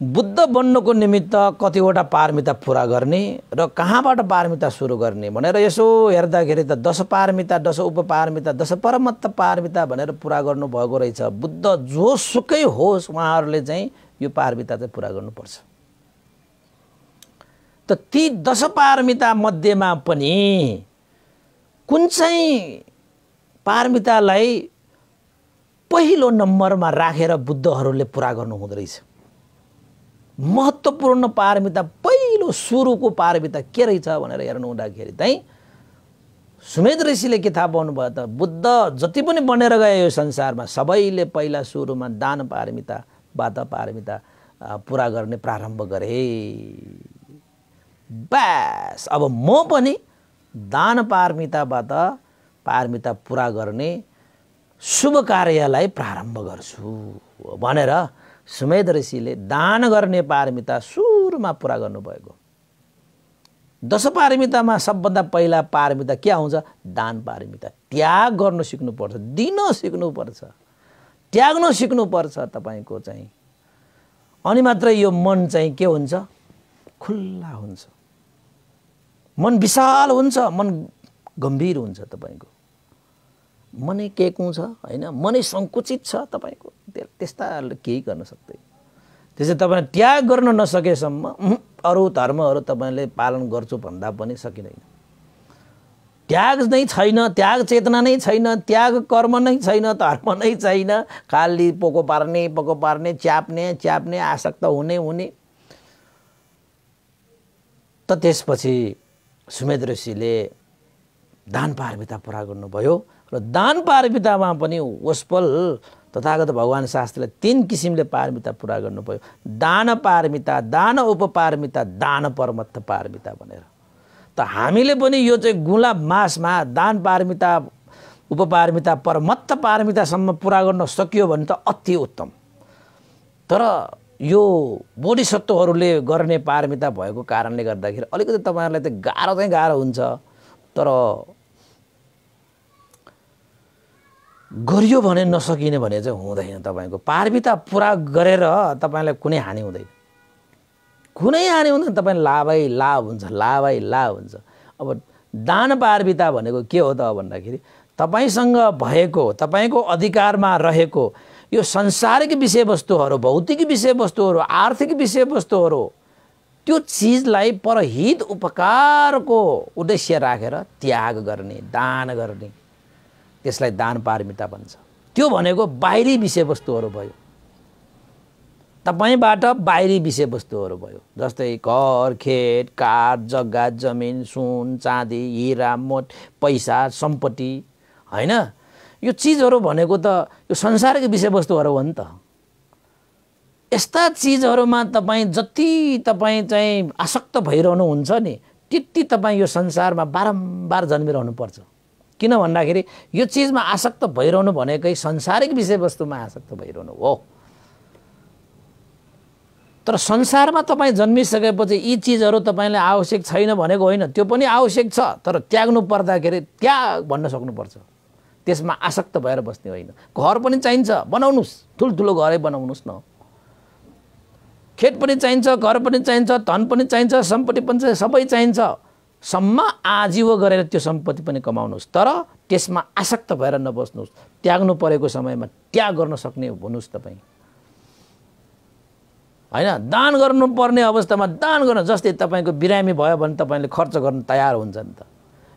बुद्ध बन्नुको निमित्त कतिवटा पारमिता पुरा गर्ने र कहाँबाट पारमिता सुरु गर्ने भनेर यसो हेर्दाखेरि त दश पारमिता दश उपपारमिता दश परमत्त पारमिता भनेर पुरा गर्नुभएको रहेछ बुद्ध जोसुकै होस् उहाँहरूले चाहिँ यो पारमिता चाहिँ पुरा गर्नुपर्छ त ती दश पारमिता मध्येमा पनि कुन चाहिँ पारमितालाई पहिलो नम्बरमा राखेर बुद्धहरूले पुरा गर्नु हुँदो रहेछ महत्त्वपूर्ण पारमिता पहिलो सुरुको पारमिता के रहेछ भनेर हेर्नु हुँदाखेरि चाहिँ सुमेध ऋषिले के थाहा पाउनुभयो त बुद्ध जति पनि बनेर गए यो संसारमा सबैले पहिला सुरुमा दान पारमिता वात पारमिता पुरा गर्ने प्रारम्भ गरे ब्यास अब म पनि दान पारमिताबाट पारमिता पुरा गर्ने शुभ कार्यलाई प्रारम्भ गर्छु भनेर सुमेध ऋषिले दान गर्ने पारमिता सुरुमा पुरा गर्नुभएको पारमितामा सबभन्दा पहिला पारमिता के आउँछ दान पारमिता त्याग गर्नु सिक्नुपर्छ दिन सिक्नुपर्छ त्याग्न सिक्नुपर्छ तपाईँको चाहिँ अनि मात्र यो मन चाहिँ के हुन्छ खुल्ला हुन्छ मन विशाल हुन्छ मन गम्भीर हुन्छ तपाईँको मनै केकु छ होइन मनै सङ्कुचित छ तपाईँको त्यस्ता केही गर्न सक्दैन त्यसै तपाईँले त्याग गर्न नसकेसम्म अरू धर्महरू तपाईँले पालन गर्छु भन्दा पनि सकिँदैन त्याग नै छैन त्याग चेतना नै छैन त्याग कर्म नै छैन धर्म नै छैन खाली पोको पार्ने पोको पार्ने च्याप्ने च्याप्ने आसक्त हुने हुने त त्यसपछि सुमेध ऋषिले दान पार्विता पुरा गर्नुभयो र दान पारवितामा पनि ओसपल तथागत भगवान् शास्त्रीलाई तिन किसिमले पारमिता पुरा गर्नु पऱ्यो दान पारमिता दान उपपारमिता दान परमत्थ पारमिता भनेर त हामीले पनि यो चाहिँ गुलाब मासमा दान पारमिता उपपारमिता परमत्थ पारमितासम्म पुरा गर्न सकियो भने त अति उत्तम तर यो बोधिसत्वहरूले गर्ने पारमिता भएको कारणले गर्दाखेरि अलिकति तपाईँहरूलाई त गाह्रो चाहिँ गाह्रो हुन्छ तर गरियो भने नसकिने भने चाहिँ हुँदैन तपाईँको पार्विता पुरा गरेर तपाईँलाई कुनै हानि हुँदैन कुनै हानि हुँदैन तपाईँ लाभै लाभ हुन्छ लाभै लाभ हुन्छ अब दान पार्विता भनेको के हो त भन्दाखेरि तपाईँसँग भएको तपाईँको अधिकारमा रहेको यो संसारिक विषयवस्तुहरू भौतिक विषयवस्तुहरू आर्थिक विषयवस्तुहरू त्यो चिजलाई परहित उपकारको उद्देश्य राखेर त्याग गर्ने दान गर्ने त्यसलाई दान पारमिता भन्छ त्यो भनेको बाहिरी विषयवस्तुहरू भयो तपाईँबाट बाहिरी विषयवस्तुहरू भयो जस्तै घर खेत काठ जग्गा जमिन सुन चाँदी हिरा मोट पैसा सम्पत्ति होइन यो चिजहरू भनेको त यो संसारकै विषयवस्तुहरू हो नि त यस्ता चिजहरूमा तपाईँ जति तपाईँ चाहिँ आसक्त भइरहनुहुन्छ नि त्यति तपाईँ यो संसारमा बारम्बार जन्मिरहनुपर्छ किन भन्दाखेरि यो चिजमा आसक्त भइरहनु भनेकै संसारिक विषयवस्तुमा आसक्त भइरहनु हो तर संसारमा तपाईँ जन्मिसकेपछि यी चिजहरू तपाईँलाई आवश्यक छैन भनेको होइन त्यो पनि आवश्यक छ तर त्याग्नु पर्दाखेरि त्याग भन्न सक्नुपर्छ त्यसमा आसक्त भएर बस्ने होइन घर पनि चाहिन्छ बनाउनुहोस् ठुल्ठुलो घरै बनाउनुहोस् न खेत पनि चाहिन्छ घर पनि चाहिन्छ धन पनि चाहिन्छ सम्पत्ति पनि सबै चाहिन्छ सम्म आजीव गरेर त्यो सम्पत्ति पनि कमाउनुहोस् तर त्यसमा आसक्त भएर नबस्नुहोस् त्याग्नु परेको समयमा त्याग गर्न सक्ने हुनुहोस् तपाईँ होइन दान गर्नुपर्ने अवस्थामा दान गर्न जस्तै तपाईँको बिरामी भयो भने तपाईँले खर्च गर्न तयार हुन्छ नि त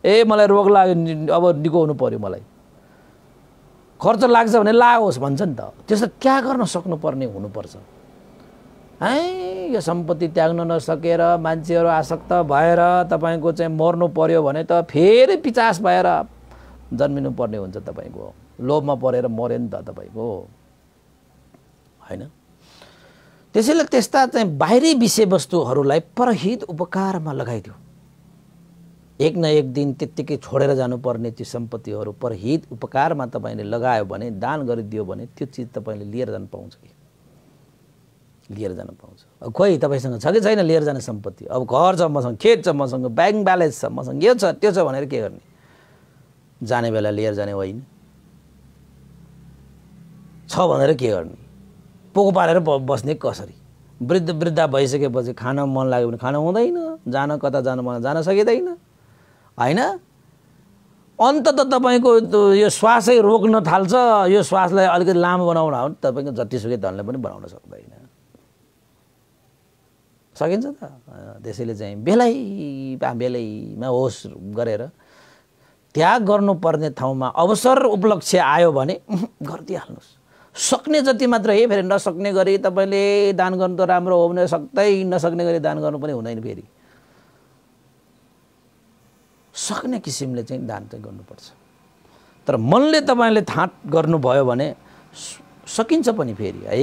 ए मलाई रोग लाग्यो अब निको हुनु पऱ्यो मलाई खर्च लाग्छ भने लागोस् भन्छ नि त त्यसो त्याग गर्न सक्नुपर्ने हुनुपर्छ है यो सम्पत्ति त्याग्न नसकेर मान्छेहरू आसक्त भएर तपाईँको चाहिँ मर्नु पर्यो भने त फेरि पिचास भएर जन्मिनु पर्ने हुन्छ तपाईँको लोभमा परेर मऱ्यो नि त तपाईँको होइन त्यसैले त्यस्ता चाहिँ बाहिरी विषयवस्तुहरूलाई परहित उपकारमा लगाइदियो एक न एक दिन त्यत्तिकै छोडेर जानुपर्ने त्यो सम्पत्तिहरू परहित उपकारमा तपाईँले लगायो भने दान गरिदियो भने त्यो चिज तपाईँले लिएर जानु पाउँछ कि लिएर जान पाउँछ अब खोइ तपाईँसँग छ कि छैन लिएर जाने सम्पत्ति अब घर छ मसँग खेत छ मसँग ब्याङ्क ब्यालेन्स छ मसँग यो छ त्यो छ भनेर के गर्ने जाने बेला लिएर जाने होइन छ भनेर के गर्ने पोको पारेर बस्ने कसरी वृद्ध वृद्ध भइसकेपछि खान मन लाग्यो भने खान हुँदैन जान कता जान मन जान सकिँदैन होइन अन्त त तपाईँको यो श्वासै रोक्न थाल्छ यो श्वासलाई अलिकति लामो बनाउन हो भने तपाईँको जतिसुकै धनले पनि बनाउन सक्दैन सकिन्छ त त्यसैले चाहिँ बेलै बेलैमा होस् गरेर त्याग गर्नुपर्ने ठाउँमा अवसर उपलक्ष्य आयो भने गरिदिइहाल्नुहोस् सक्ने जति मात्र है फेरि नसक्ने गरी तपाईँले दान गर्नु त राम्रो हो भने सक्दै नसक्ने गरी दान गर्नु पनि हुँदैन फेरि सक्ने किसिमले चाहिँ दान चाहिँ गर्नुपर्छ तर मनले तपाईँले थाँट गर्नुभयो भने सकिन्छ पनि फेरि है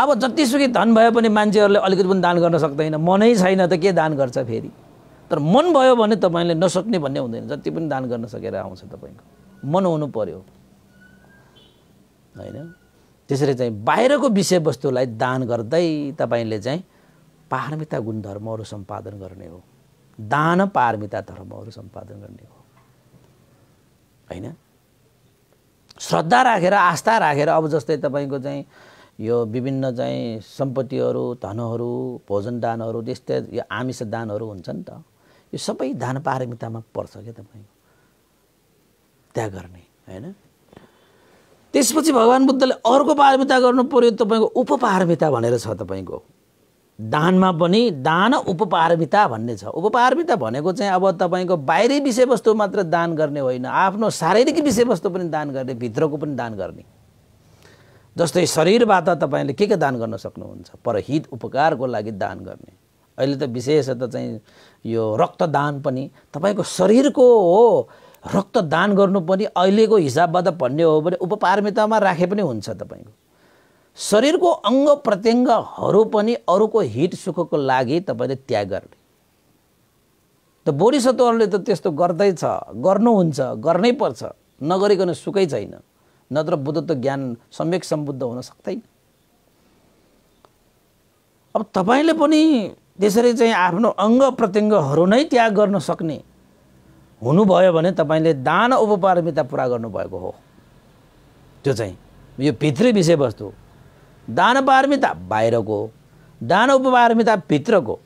अब जतिसुकै धन भए पनि मान्छेहरूले अलिकति पनि दान गर्न सक्दैन मनै छैन त के दान गर्छ फेरि तर मन भयो भने तपाईँले नसक्ने भन्ने हुँदैन जति पनि दान गर्न सकेर आउँछ तपाईँको मन हुनु पर्यो होइन त्यसरी चाहिँ बाहिरको विषयवस्तुलाई दान गर्दै तपाईँले चाहिँ पारमिता गुणधर्महरू सम्पादन गर्ने हो दान पारमिता धर्महरू सम्पादन गर्ने हो होइन श्रद्धा राखेर आस्था राखेर अब जस्तै तपाईँको चाहिँ यो विभिन्न चाहिँ सम्पत्तिहरू धनहरू भोजन दानहरू त्यस्तै यो आमिष दानहरू हुन्छ नि त यो सबै दान पारमितामा पर्छ क्या तपाईँको त्याग गर्ने होइन त्यसपछि भगवान् बुद्धले अर्को पारमिता गर्नु पऱ्यो तपाईँको उपपारमिता भनेर छ तपाईँको दानमा पनि दान उपपारमिता भन्ने छ उपपारमिता भनेको चाहिँ अब तपाईँको बाहिरी विषयवस्तु मात्र दान गर्ने होइन आफ्नो शारीरिक विषयवस्तु पनि दान गर्ने भित्रको पनि दान गर्ने जस्तै शरीरबाट तपाईँले के के दान गर्न सक्नुहुन्छ परहित उपकारको लागि दान गर्ने अहिले त विशेष त चाहिँ यो रक्तदान पनि तपाईँको शरीरको हो रक्तदान गर्नु पनि अहिलेको हिसाबबाट भन्ने हो भने उपपारमितामा राखे पनि हुन्छ तपाईँको शरीरको अङ्ग प्रत्यङ्गहरू पनि अरूको हित सुखको लागि तपाईँले त्याग गर्ने त बोडिसत्वहरूले त त्यस्तो गर्दैछ गर्नुहुन्छ गर्नै पर्छ नगरिकन सुखै छैन नत्र बुद्धत्व ज्ञान सम्यक सम्बुद्ध हुन सक्दैन अब तपाईँले पनि त्यसरी चाहिँ आफ्नो अङ्ग प्रत्यङ्गहरू नै त्याग गर्न सक्ने हुनुभयो भने तपाईँले दान उपपारमिता पुरा गर्नुभएको हो त्यो चाहिँ यो भित्री विषयवस्तु दान पारमिता बाहिरको दान उपपारमिता भित्रको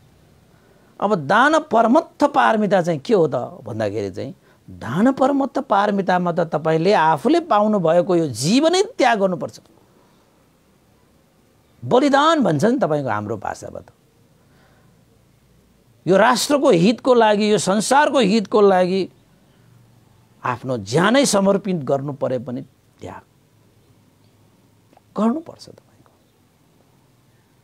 अब दान परमत्थ पारमिता चाहिँ के हो त भन्दाखेरि चाहिँ दान परमत्त पारमितामा त तपाईँले आफूले पाउनु भएको यो जीवनै त्याग गर्नुपर्छ बलिदान भन्छ नि तपाईँको हाम्रो भाषामा त यो राष्ट्रको हितको लागि यो संसारको हितको लागि आफ्नो ज्यानै समर्पित गर्नु परे पनि त्याग गर्नुपर्छ तपाईँको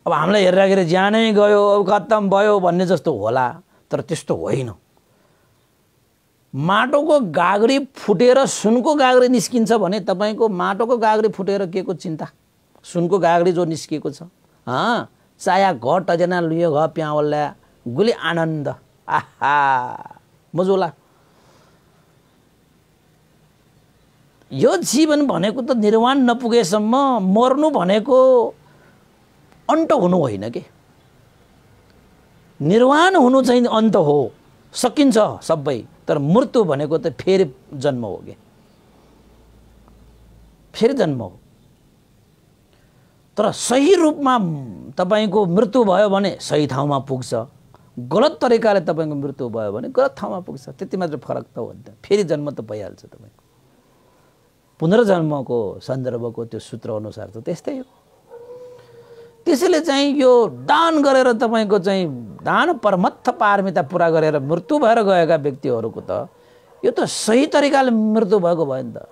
अब हामीलाई हेर्दाखेरि ज्यानै गयो अब खत्तम भयो भन्ने जस्तो होला तर त्यस्तो होइन माटोको गाग्री फुटेर सुनको गाग्री निस्किन्छ भने तपाईँको माटोको गाग्री फुटेर के को चिन्ता सुनको गाग्री जो निस्किएको छ चाया घट अजना लुयो घ प्यावल्या गुली आनन्द आहा मजोला यो जीवन भनेको त निर्वाण नपुगेसम्म मर्नु भनेको अन्त हुनु होइन कि निर्वाण हुनु चाहिँ अन्त हो सकिन्छ सबै तर मृत्यु भनेको त फेरि जन्म हो कि फेरि जन्म हो तर सही रूपमा तपाईँको मृत्यु भयो भने सही ठाउँमा पुग्छ गलत तरिकाले तपाईँको मृत्यु भयो भने गलत ठाउँमा पुग्छ त्यति मात्र फरक त हो नि त फेरि जन्म त भइहाल्छ तपाईँको पुनर्जन्मको सन्दर्भको त्यो सूत्रअनुसार त त्यस्तै हो त्यसैले चाहिँ यो दान गरेर तपाईँको चाहिँ दान परमत्थ पारमिता पुरा गरेर मृत्यु भएर गएका व्यक्तिहरूको त यो त सही तरिकाले मृत्यु भएको भयो नि त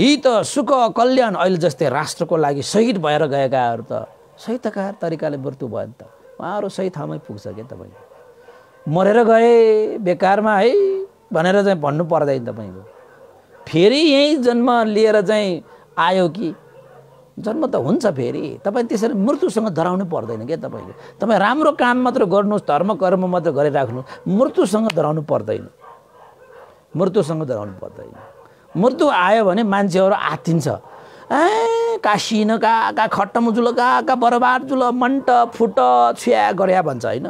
यी त सुख कल्याण अहिले जस्तै राष्ट्रको लागि शहीद भएर गएकाहरू त सही तका तरिकाले मृत्यु भयो नि त उहाँहरू सही ठाउँमै पुग्छ क्या तपाईँ मरेर गए बेकारमा है भनेर चाहिँ भन्नु पर्दैन तपाईँको फेरि यहीँ जन्म लिएर चाहिँ आयो कि जन्म त हुन्छ फेरि तपाईँ त्यसरी मृत्युसँग डराउनु पर्दैन क्या तपाईँले तपाईँ राम्रो काम मात्र गर्नुहोस् धर्म कर्म मात्र गरिराख्नु मृत्युसँग डराउनु पर्दैन मृत्युसँग डराउनु पर्दैन मृत्यु आयो भने मान्छेहरू आत्तिन्छ ए कासिन का का खट्टमुजुल का का बर्बाद जुल मन्ट फुट छुया गरे भन्छ होइन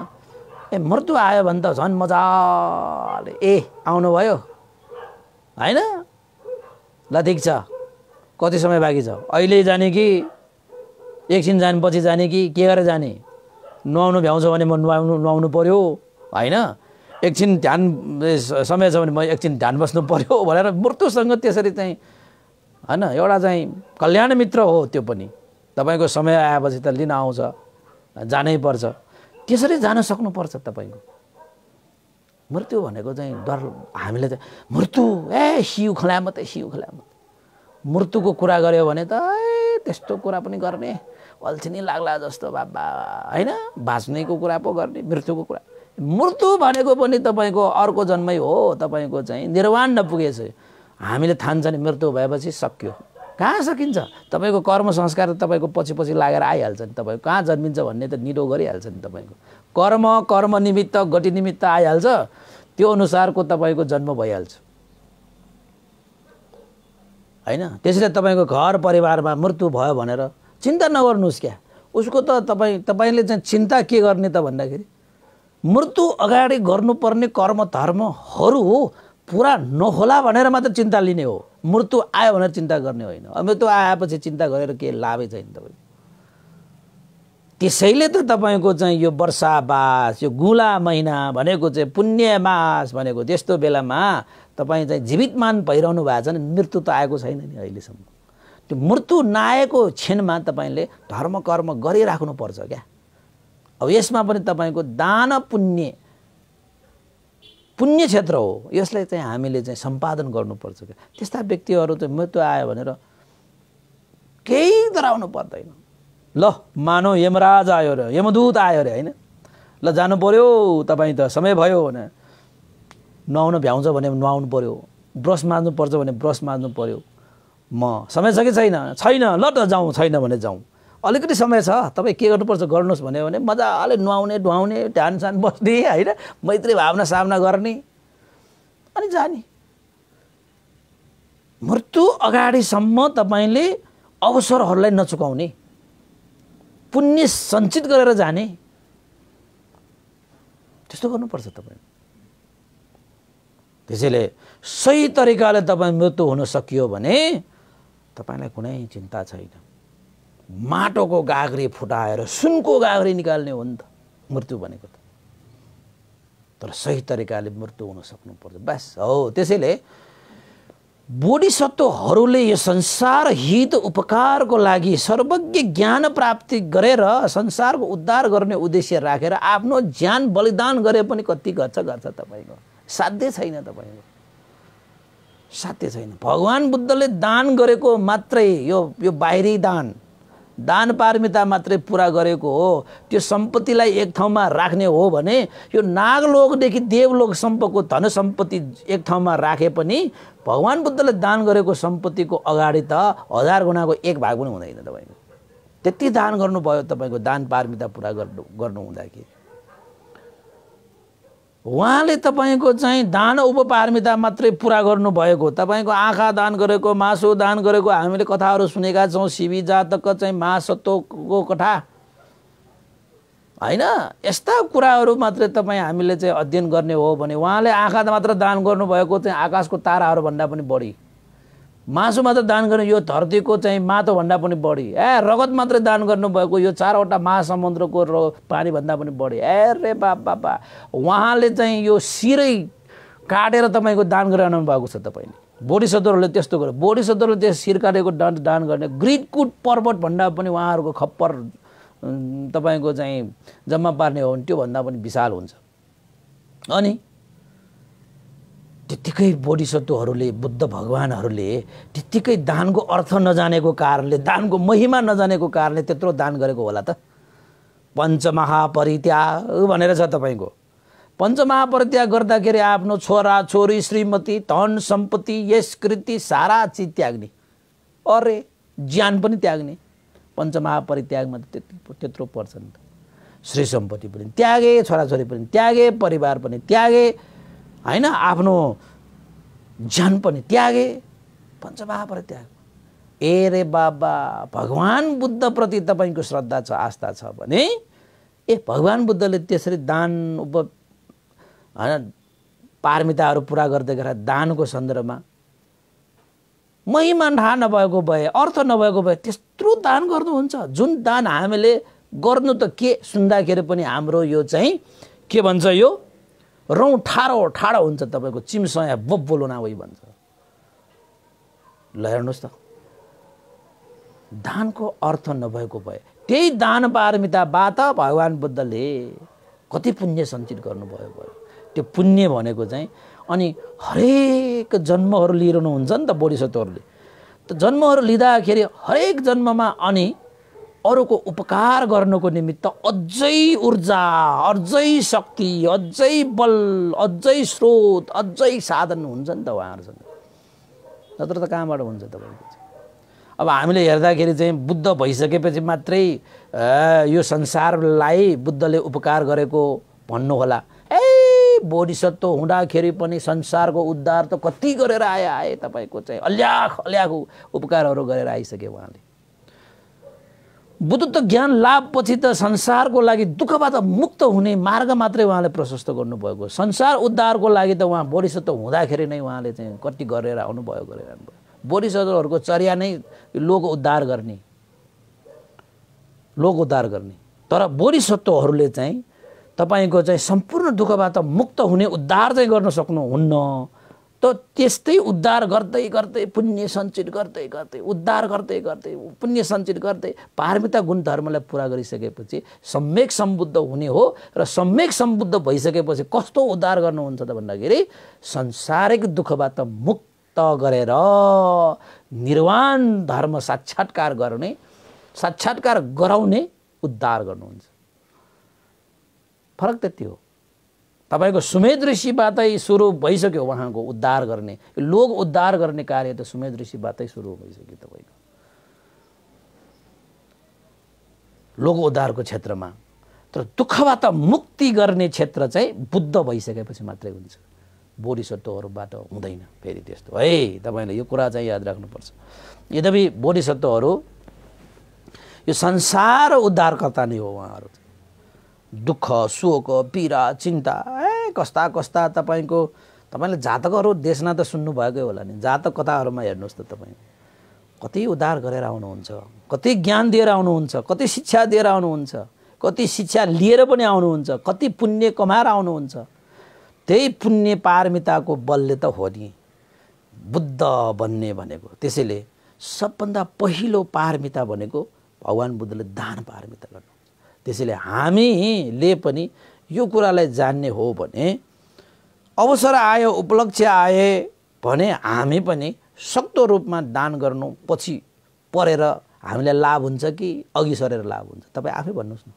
ए मृत्यु आयो भने त झन् मजाले ए आउनुभयो होइन ल ठिक छ कति समय बाँकी छ अहिले जाने कि एकछिन जानेपछि जाने कि के गरेर जाने नुहाउनु भ्याउँछ भने म नुहाउनु नुहाउनु पऱ्यो होइन एकछिन ध्यान समय छ भने म एकछिन ध्यान बस्नु पऱ्यो भनेर मृत्युसँग त्यसरी चाहिँ होइन एउटा चाहिँ कल्याण मित्र हो त्यो पनि तपाईँको समय आएपछि त लिन आउँछ जानै पर्छ त्यसरी जान सक्नुपर्छ तपाईँको मृत्यु भनेको चाहिँ डर हामीले त मृत्यु ए सिउ खोला मात्रै सिउ मात्रै मृत्युको कुरा गऱ्यो भने त त्यस्तो कुरा पनि गर्ने अल्छी नै लाग्ला जस्तो बाबा होइन बाँच्नेको कुरा पो गर्ने मृत्युको कुरा मृत्यु भनेको पनि तपाईँको अर्को जन्मै हो तपाईँको चाहिँ निर्वाण नपुगेछ हामीले थान्छ नि मृत्यु भएपछि सक्यो कहाँ सकिन्छ तपाईँको कर्म संस्कार तपाईँको पछि पछि लागेर आइहाल्छ नि तपाईँको कहाँ जन्मिन्छ भन्ने त निरो गरिहाल्छ नि तपाईँको कर्म कर्म निमित्त गति निमित्त आइहाल्छ त्यो अनुसारको तपाईँको जन्म भइहाल्छ होइन त्यसैले तपाईँको घर परिवारमा मृत्यु भयो भनेर चिन्ता नगर्नुहोस् क्या उसको त तपाईँ तपाईँले चाहिँ चिन्ता के गर्ने त भन्दाखेरि मृत्यु अगाडि गर्नुपर्ने कर्म धर्महरू हो पुरा नहोला भनेर मात्र चिन्ता लिने हो मृत्यु आयो भनेर चिन्ता गर्ने होइन मृत्यु आएपछि चिन्ता गरेर केही लाभै छैन तपाईँ त्यसैले त तपाईँको चाहिँ यो वर्षावास यो गुला महिना भनेको चाहिँ मास भनेको त्यस्तो बेलामा तपाईँ चाहिँ जीवितमान भइरहनु भएको छ भने मृत्यु त आएको छैन नि अहिलेसम्म त्यो मृत्यु नआएको क्षणमा तपाईँले धर्म कर्म पर्छ क्या अब यसमा पनि तपाईँको दान पुण्य पुण्य क्षेत्र हो यसलाई चाहिँ हामीले चाहिँ सम्पादन गर्नुपर्छ क्या त्यस्ता व्यक्तिहरू चाहिँ मृत्यु आयो भनेर केही डराउनु पर्दैन ल मानौ यमराज आयो अरे यमदूत आयो अरे होइन ल जानु पऱ्यो तपाईँ त समय भयो भने नुहाउन भ्याउँछ भने नुहाउनु पऱ्यो ब्रस माझ्नु पर्छ भने ब्रस माझ्नु पऱ्यो म समय छ कि छैन छैन ल त जाउँ छैन भने जाउँ अलिकति समय छ तपाईँ के गर्नुपर्छ गर्नुहोस् भन्यो भने मजाले नुहाउने डुहाउने ध्यान सान बस्ने होइन मैत्री भावना सामना गर्ने अनि जाने मृत्यु अगाडिसम्म तपाईँले अवसरहरूलाई नचुकाउने पुण्य सञ्चित गरेर जाने त्यस्तो गर्नुपर्छ तपाईँ त्यसैले सही तरिकाले तपाईँ मृत्यु हुन सकियो भने तपाईँलाई कुनै चिन्ता छैन माटोको गाग्री फुटाएर सुनको गाग्री निकाल्ने हो नि त मृत्यु भनेको त तर सही तरिकाले मृत्यु हुन सक्नु सक्नुपर्छ बस हो त्यसैले बोडिसत्वहरूले यो संसार हित उपकारको लागि सर्वज्ञ ज्ञान प्राप्ति गरेर संसारको उद्धार गर्ने उद्देश्य राखेर आफ्नो ज्यान बलिदान गरे पनि कति गर्छ गर्छ तपाईँको साध्य छैन तपाईँको साध्य छैन भगवान् बुद्धले दान गरेको मात्रै यो यो बाहिरी दान दान पारमिता मात्रै पुरा गरेको हो त्यो सम्पत्तिलाई एक ठाउँमा राख्ने हो भने यो नागलोकदेखि देवलोकसम्मको धन सम्पत्ति एक ठाउँमा राखे पनि भगवान् बुद्धले दान गरेको सम्पत्तिको अगाडि त हजार गुणाको एक भाग पनि हुँदैन तपाईँको त्यति दान गर्नुभयो तपाईँको दान पारमिता पुरा गर्नु गर्नु हुँदाखेरि उहाँले तपाईँको चाहिँ दान उपपारमिता मात्रै पुरा गर्नुभएको तपाईँको आँखा दान गरेको मासु दान गरेको हामीले कथाहरू सुनेका छौँ शिवी जातक चाहिँ महासत्वको कथा होइन यस्ता कुराहरू मात्रै तपाईँ हामीले चाहिँ अध्ययन गर्ने हो भने उहाँले आँखा मात्र दान गर्नुभएको चाहिँ आकाशको ताराहरूभन्दा पनि बढी मासु मात्र दान गर्ने यो धरतीको चाहिँ माटोभन्दा पनि बढी ए रगत मात्रै दान गर्नुभएको यो चारवटा महासमुद्रको र पानीभन्दा पनि बढी ए रे बा बाबा उहाँले चाहिँ यो सिरै काटेर तपाईँको दान गराउनु भएको छ तपाईँले सदरहरूले त्यस्तो गर्यो बोडिसदरले त्यो सिर काटेको दान दान गर्ने ग्रिडकुट पर्वतभन्दा पनि उहाँहरूको खप्पर तपाईँको चाहिँ जम्मा पार्ने हो भने त्योभन्दा पनि विशाल हुन्छ अनि त्यत्तिकै बोधिसत्वहरूले बुद्ध भगवान्हरूले त्यत्तिकै दानको अर्थ नजानेको कारणले दानको महिमा नजानेको कारणले त्यत्रो दान गरेको होला त पञ्चमहापरित्याग भनेर छ तपाईँको पञ्चमहापरित्याग गर्दाखेरि आफ्नो छोरा छोरी श्रीमती धन सम्पत्ति यस कृति सारा चिज त्याग्ने अरे ज्यान पनि त्याग्ने पञ्चमहापरित्यागमा त त्यति त्यत्रो पर्छ नि त श्री सम्पत्ति पनि त्यागे छोराछोरी पनि त्यागे परिवार पनि त्यागे होइन आफ्नो ज्यान पनि त्यागे पञ्चमहापर त्याग ए रे बाबा भगवान् बुद्धप्रति तपाईँको श्रद्धा छ आस्था छ भने ए भगवान् बुद्धले त्यसरी दान उप होइन पारमिताहरू पुरा गर्दै गर्दा दानको सन्दर्भमा महिमा ढा नभएको भए अर्थ नभएको भए त्यत्रो दान गर्नुहुन्छ जुन दान हामीले गर्नु त के सुन्दाखेरि पनि हाम्रो यो चाहिँ के भन्छ यो रौँ ठाडो ठाडो हुन्छ तपाईँको चिम्सया बब्बो नै भन्छ ल हेर्नुहोस् त दानको अर्थ नभएको भए त्यही दान पारमिताबाट भगवान् बुद्धले कति पुण्य सञ्चित गर्नुभयो भयो त्यो पुण्य भनेको चाहिँ अनि हरेक जन्महरू लिइरहनुहुन्छ नि त बोडिसत्वहरूले त जन्महरू लिँदाखेरि हरेक जन्ममा अनि अरूको उपकार गर्नुको निमित्त अझै ऊर्जा अझै शक्ति अझै बल अझै स्रोत अझै साधन हुन्छ नि त उहाँहरूसँग नत्र त कहाँबाट हुन्छ तपाईँको अब हामीले हेर्दाखेरि चाहिँ बुद्ध भइसकेपछि मात्रै यो संसारलाई बुद्धले उपकार गरेको भन्नु होला ए बोधिसत्व हुँदाखेरि पनि संसारको उद्धार त कति गरेर आए आए तपाईँको चाहिँ अल्याख अल्याख उपकारहरू गरेर आइसक्यो उहाँले बुद्धत्व ज्ञान लाभपछि त संसारको लागि दुःखबाट मुक्त हुने मार्ग मात्रै उहाँले प्रशस्त गर्नुभएको संसार उद्धारको लागि त उहाँ बोरिसत्व हुँदाखेरि नै उहाँले चाहिँ कति गरेर आउनुभयो गरेर आउनुभयो बोरिसत्वहरूको चर्या नै लोक उद्धार गर्ने लोक उद्धार गर्ने तर बोरिसत्वहरूले चाहिँ तपाईँको चाहिँ सम्पूर्ण दुःखबाट मुक्त हुने उद्धार चाहिँ गर्न सक्नुहुन्न त त्यस्तै उद्धार गर्दै गर्दै पुण्य सञ्चित गर्दै गर्दै उद्धार गर्दै गर्दै पुण्य सञ्चित गर्दै पारमिता गुण धर्मलाई पुरा गरिसकेपछि सम्यक सम्बुद्ध हुने हो र सम्यक सम्बुद्ध भइसकेपछि कस्तो उद्धार गर्नुहुन्छ त भन्दाखेरि संसारिक दुःखबाट मुक्त गरेर निर्वाण धर्म साक्षात्कार गर्ने साक्षात्कार गराउने उद्धार गर्नुहुन्छ फरक त्यति हो तपाईँको सुमेद ऋषिबाटै सुरु भइसक्यो उहाँको उद्धार गर्ने लोक उद्धार गर्ने कार्य त सुमेद ऋषिबाटै सुरु भइसक्यो तपाईँको लोक उद्धारको क्षेत्रमा तर दुःखबाट मुक्ति गर्ने क्षेत्र चाहिँ बुद्ध भइसकेपछि मात्रै हुन्छ बोडिसत्वहरूबाट हुँदैन फेरि त्यस्तो है तपाईँले यो कुरा चाहिँ याद राख्नुपर्छ यद्यपि बोडिसत्वहरू यो संसार उद्धारकर्ता नै हो उहाँहरू दुःख शोक पीडा चिन्ता कस्ता कस्ता तपाईँको तपाईँले जातकहरू देशना त सुन्नुभएकै होला नि जातक कथाहरूमा हेर्नुहोस् त तपाईँ कति उद्धार गरेर आउनुहुन्छ कति ज्ञान दिएर आउनुहुन्छ कति शिक्षा दिएर आउनुहुन्छ कति शिक्षा लिएर पनि आउनुहुन्छ कति पुण्य कमाएर आउनुहुन्छ त्यही पुण्य पारमिताको बलले त हो नि बुद्ध बन्ने भनेको त्यसैले सबभन्दा पहिलो पारमिता भनेको भगवान् बुद्धले दान पारमिता गर्नु त्यसैले हामीले पनि यो कुरालाई जान्ने हो भने अवसर आयो उपलक्ष्य आए भने हामी पनि सक्दो रूपमा दान गर्नु पछि परेर हामीलाई लाभ हुन्छ कि अघि सरेर लाभ हुन्छ तपाईँ आफै भन्नुहोस् न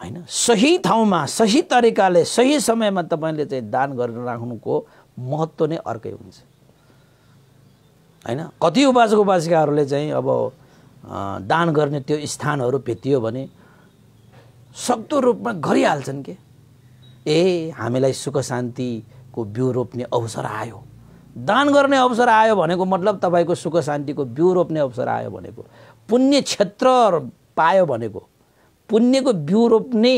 होइन सही ठाउँमा सही तरिकाले सही समयमा तपाईँले चाहिँ दान गरेर राख्नुको महत्त्व नै अर्कै हुन्छ होइन कति उपासक उपासिकाहरूले चाहिँ अब दान गर्ने त्यो स्थानहरू भेटियो भने सक्दो रूपमा गरिहाल्छन् के ए हामीलाई सुख शान्तिको बिउ रोप्ने अवसर आयो दान गर्ने अवसर आयो भनेको मतलब तपाईँको सुख शान्तिको बिउ रोप्ने अवसर आयो भनेको पुण्य क्षेत्र पायो भनेको पुण्यको बिउ रोप्ने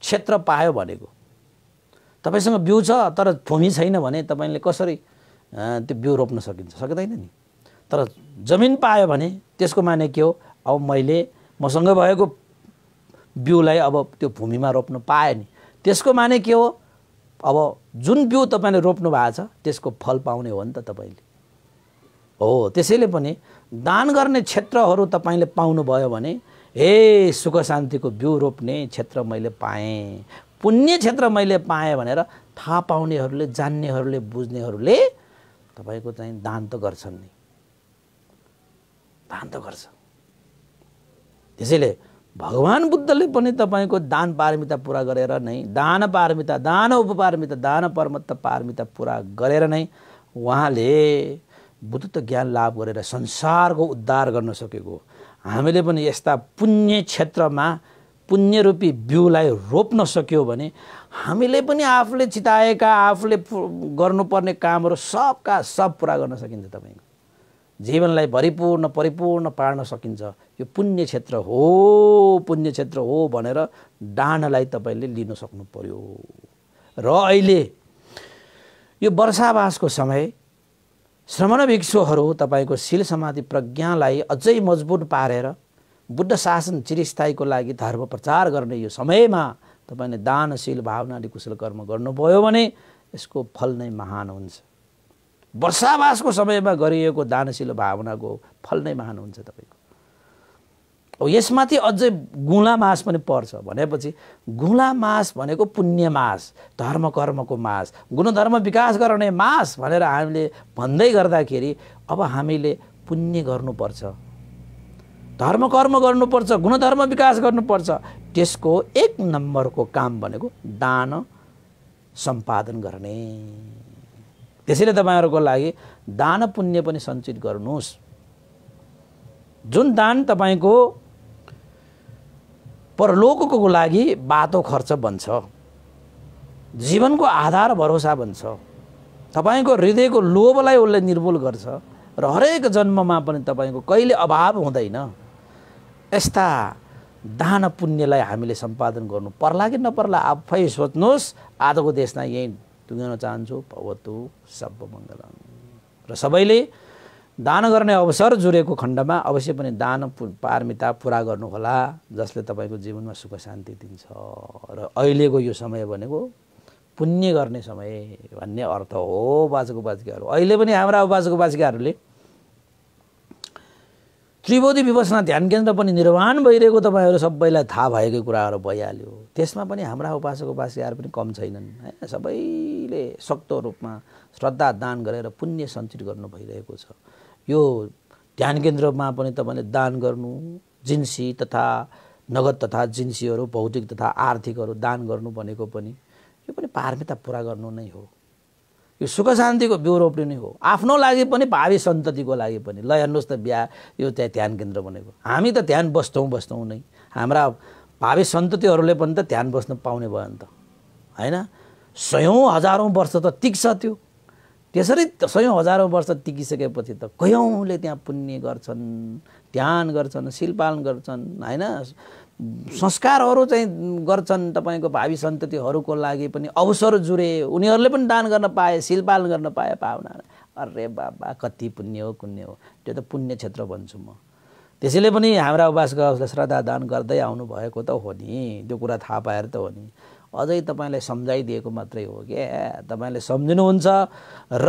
क्षेत्र पायो भनेको तपाईँसँग बिउ छ तर भूमि छैन भने तपाईँले कसरी त्यो बिउ रोप्न सकिन्छ सक्दैन नि तर जमिन पायो भने त्यसको माने के हो अब मैले मसँग भएको बिउलाई अब त्यो भूमिमा रोप्नु पायो नि त्यसको माने के हो अब जुन बिउ तपाईँले रोप्नु भएको छ त्यसको फल पाउने हो नि त तपाईँले हो त्यसैले पनि दान गर्ने क्षेत्रहरू तपाईँले पाउनुभयो भने हे सुख शान्तिको बिउ रोप्ने क्षेत्र मैले पाएँ पुण्य क्षेत्र मैले पाएँ भनेर थाहा पाउनेहरूले जान्नेहरूले बुझ्नेहरूले तपाईँको चाहिँ दान त गर्छन् नि दान त गर्छ त्यसैले भगवान् बुद्धले पनि तपाईँको दान पारमिता पुरा गरेर नै दान पारमिता दान उपपारमिता दान परमत्त पारमिता पुरा गरेर नै उहाँले बुद्धत्व ज्ञान लाभ गरेर संसारको उद्धार गर्न सकेको हामीले पनि यस्ता पुण्य क्षेत्रमा पुण्यरूपी बिउलाई रोप्न सक्यो भने हामीले पनि आफूले चिताएका आफूले गर्नुपर्ने कामहरू सबका सब पुरा गर्न सकिन्छ तपाईँको जीवनलाई भरिपूर्ण परिपूर्ण पार्न सकिन्छ यो पुण्य क्षेत्र हो पुण्य क्षेत्र हो भनेर डाँडलाई तपाईँले लिन सक्नु पर्यो र अहिले यो वर्षावासको समय श्रमण भिक्षुहरू तपाईँको शिल समाधि प्रज्ञालाई अझै मजबुत पारेर बुद्ध शासन चिरस्थायीको लागि धर्म प्रचार गर्ने यो समयमा तपाईँले दानशील भावनाले कुशल कर्म गर्नुभयो भने यसको फल नै महान हुन्छ वर्षावासको समयमा गरिएको दानशील भावनाको फल नै महान हुन्छ तपाईँको अब यसमाथि अझै गुला मास पनि पर्छ भनेपछि गुला मास भनेको पुण्य मास धर्म कर्मको मास गुणधर्म विकास गराउने मास भनेर हामीले भन्दै गर्दाखेरि अब हामीले पुण्य गर्नुपर्छ धर्म कर्म गर्नुपर्छ गुणधर्म विकास गर्नुपर्छ त्यसको एक नम्बरको काम भनेको दान सम्पादन गर्ने त्यसैले तपाईँहरूको लागि दान पुण्य पनि सञ्चित गर्नुहोस् जुन दान तपाईँको परलोकको लागि बाटो खर्च बन्छ जीवनको आधार भरोसा बन्छ तपाईँको हृदयको लोभलाई उसले निर्मूल गर्छ र हरेक जन्ममा पनि तपाईँको कहिले अभाव हुँदैन यस्ता दान पुण्यलाई हामीले सम्पादन गर्नु पर्ला कि नपर्ला आफै सोच्नुहोस् आजको देशमा यहीँ टुङ्गाउन चाहन्छु भवतु मङ्गलम र सबैले दान गर्ने अवसर जुरेको खण्डमा अवश्य पनि दान पारमिता पुरा गर्नुहोला जसले तपाईँको जीवनमा सुख शान्ति दिन्छ र अहिलेको यो समय भनेको पुण्य गर्ने समय भन्ने अर्थ हो बाचको बाचिकाहरू अहिले पनि हाम्रा बाचको बाचिकाहरूले त्रिवोधी विपसना ध्यान केन्द्र पनि निर्माण भइरहेको तपाईँहरू सबैलाई थाहा भएकै कुराहरू भइहाल्यो त्यसमा पनि हाम्रा उपासक उपासिकाहरू पनि कम छैनन् होइन सबैले सक्तो रूपमा श्रद्धा दान गरेर पुण्य सञ्चित गर्नु भइरहेको छ यो ध्यान केन्द्रमा पनि तपाईँले दान गर्नु जिन्सी तथा नगद तथा जिन्सीहरू भौतिक तथा आर्थिकहरू दान गर्नु भनेको पनि यो पनि पारमिता पुरा गर्नु नै हो यो सुख शान्तिको बिउ रोप्ने नै हो आफ्नो लागि पनि भावी सन्ततिको लागि पनि ल हेर्नुहोस् त बिहा यो त्यहाँ ध्यान केन्द्र बनेको हामी त ध्यान बस्छौँ बस्छौँ नै हाम्रा भावी सन्ततिहरूले पनि त ध्यान बस्न पाउने भयो नि त होइन सयौँ हजारौँ वर्ष त टिक्छ त्यो त्यसरी सयौँ हजारौँ वर्ष टिकिसकेपछि त कयौँले त्यहाँ पुण्य गर्छन् ध्यान गर्छन् शिलपालन गर्छन् होइन संस्कारहरू चाहिँ गर्छन् तपाईँको भावी सन्ततिहरूको लागि पनि अवसर जुरे उनीहरूले पनि दान गर्न पाए शिलपालन गर्न पाए पाहुना अरे बाबा कति पुण्य हो पुण्य हो त्यो त पुण्य क्षेत्र भन्छु म त्यसैले पनि हाम्रा उपासकहरूलाई श्रद्धा दान गर्दै आउनुभएको त हो नि त्यो कुरा थाहा पाएर त हो नि अझै तपाईँलाई सम्झाइदिएको मात्रै हो क्या तपाईँले सम्झिनुहुन्छ र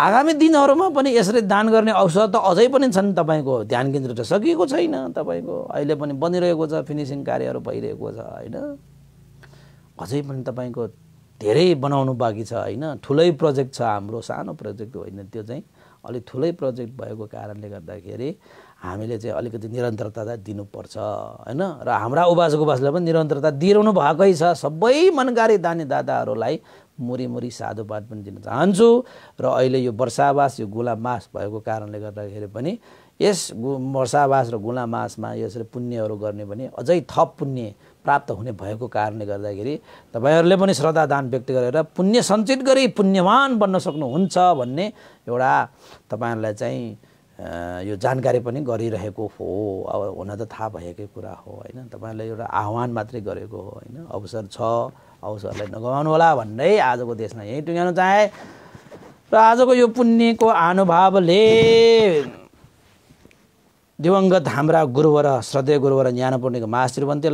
आगामी दिनहरूमा पनि यसरी दान गर्ने अवसर त अझै पनि छन् तपाईँको ध्यान केन्द्र त सकिएको छैन तपाईँको अहिले पनि बनिरहेको छ फिनिसिङ कार्यहरू भइरहेको छ होइन अझै पनि तपाईँको धेरै बनाउनु बाँकी छ होइन ठुलै प्रोजेक्ट छ हाम्रो सानो प्रोजेक्ट होइन त्यो चाहिँ अलिक ठुलै प्रोजेक्ट भएको कारणले गर्दाखेरि हामीले चाहिँ अलिकति निरन्तरता दिनुपर्छ होइन र हाम्रा उबास उबासलाई पनि निरन्तरता दिइरहनु भएकै छ सबै मनकारी दानी दादाहरूलाई मुरी मुरी साधुवाद पनि दिन चाहन्छु र अहिले यो वर्षावास यो गुला मास भएको कारणले गर्दाखेरि पनि यस गु वर्षावास र गुला मासमा यसरी पुण्यहरू गर्ने भने अझै थप पुण्य प्राप्त हुने भएको कारणले गर्दाखेरि तपाईँहरूले पनि श्रद्धादान व्यक्त गरेर पुण्य सञ्चित गरी पुण्यवान बन्न सक्नुहुन्छ भन्ने एउटा तपाईँहरूलाई चाहिँ यो जानकारी पनि गरिरहेको हो अब हुन त थाहा भएकै कुरा हो होइन तपाईँहरूलाई एउटा आह्वान मात्रै गरेको हो होइन अवसर छ अवसरलाई होला भन्दै आजको देशमा यहीँ टुङ्ग्याउन चाहे र आजको यो पुण्यको अनुभवले दिवंगत हाम्रा गुरुवर श्रद्धेय गुरुवर ज्ञान मास्टर महाश्रीवन्ते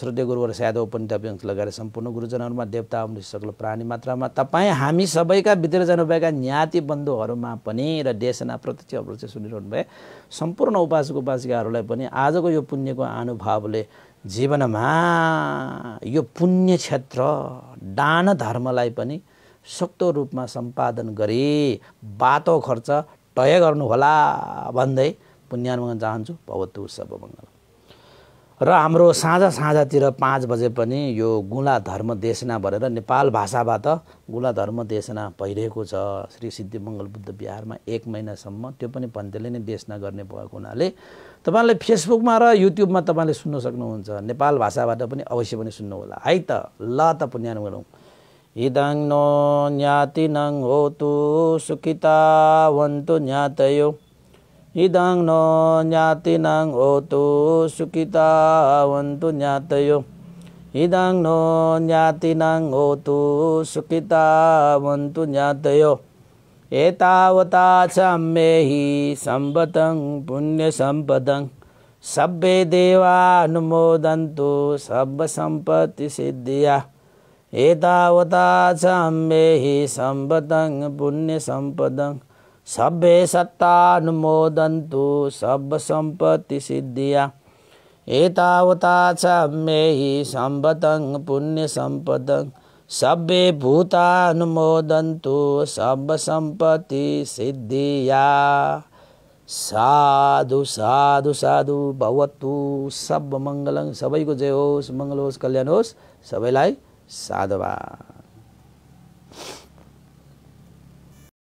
श्रद्धेय गुरुवर स्यादव पण्डित अभ्यङ्क लगाएर सम्पूर्ण गुरुजनहरूमा देवता अमृत प्राणी मात्रामा तपाईँ हामी सबैका भित्र जानुभएका ज्ञाति बन्धुहरूमा पनि र देशना प्रत्यक्ष अवृक्ष सुनिरहनु भए सम्पूर्ण उपासक उपासिकाहरूलाई पनि आजको यो पुण्यको अनुभवले जीवनमा यो पुण्य क्षेत्र दान धर्मलाई पनि सक्तो रूपमा सम्पादन गरी बाटो खर्च तय गर्नुहोला भन्दै पुण्यान्मङ्गन चाहन्छु भवतु सब मङ्गल र हाम्रो साँझ साँझतिर पाँच बजे पनि यो गुला धर्म देशना भनेर नेपाल भाषाबाट गुला धर्म देशना भइरहेको छ श्री सिद्धिमङ्गल बुद्ध बिहारमा एक महिनासम्म त्यो पनि पन्तले नै देशना गर्ने भएको हुनाले तपाईँले फेसबुकमा र युट्युबमा तपाईँले सुन्न सक्नुहुन्छ नेपाल भाषाबाट पनि अवश्य पनि सुन्नु होला है त ल त पुण्यान गरौँ हिदाङ नो न्याति नङ हो तु सुखिता वन्तु न्यातयो इदङ नो न्याति नङ हो तु सुखिता वन्तु न्यातयो इदङ नो न्याति नङ हो तु सुखिता वन्तु न्यातयो एतावता मे हि सम्पतं पुण्यसम्पदं सभ्ये देवानुमोदन्तु सर्वसम्पत्तिसिद्धिया एतावता मे हि पुण्यसम्पदं सभ्ये सत्तानुमोदन्तु सर्वसम्पत्तिसिद्धिया एतावता मे हि पुण्यसम्पदं Sabbe bhuta anumodantu sabba sampati siddhiya. Sadhu, sadhu, sadhu, bhavatu, sabba mangalang, sabay ko jayos, mangalos, kalyanos, sabay lai, sadhava.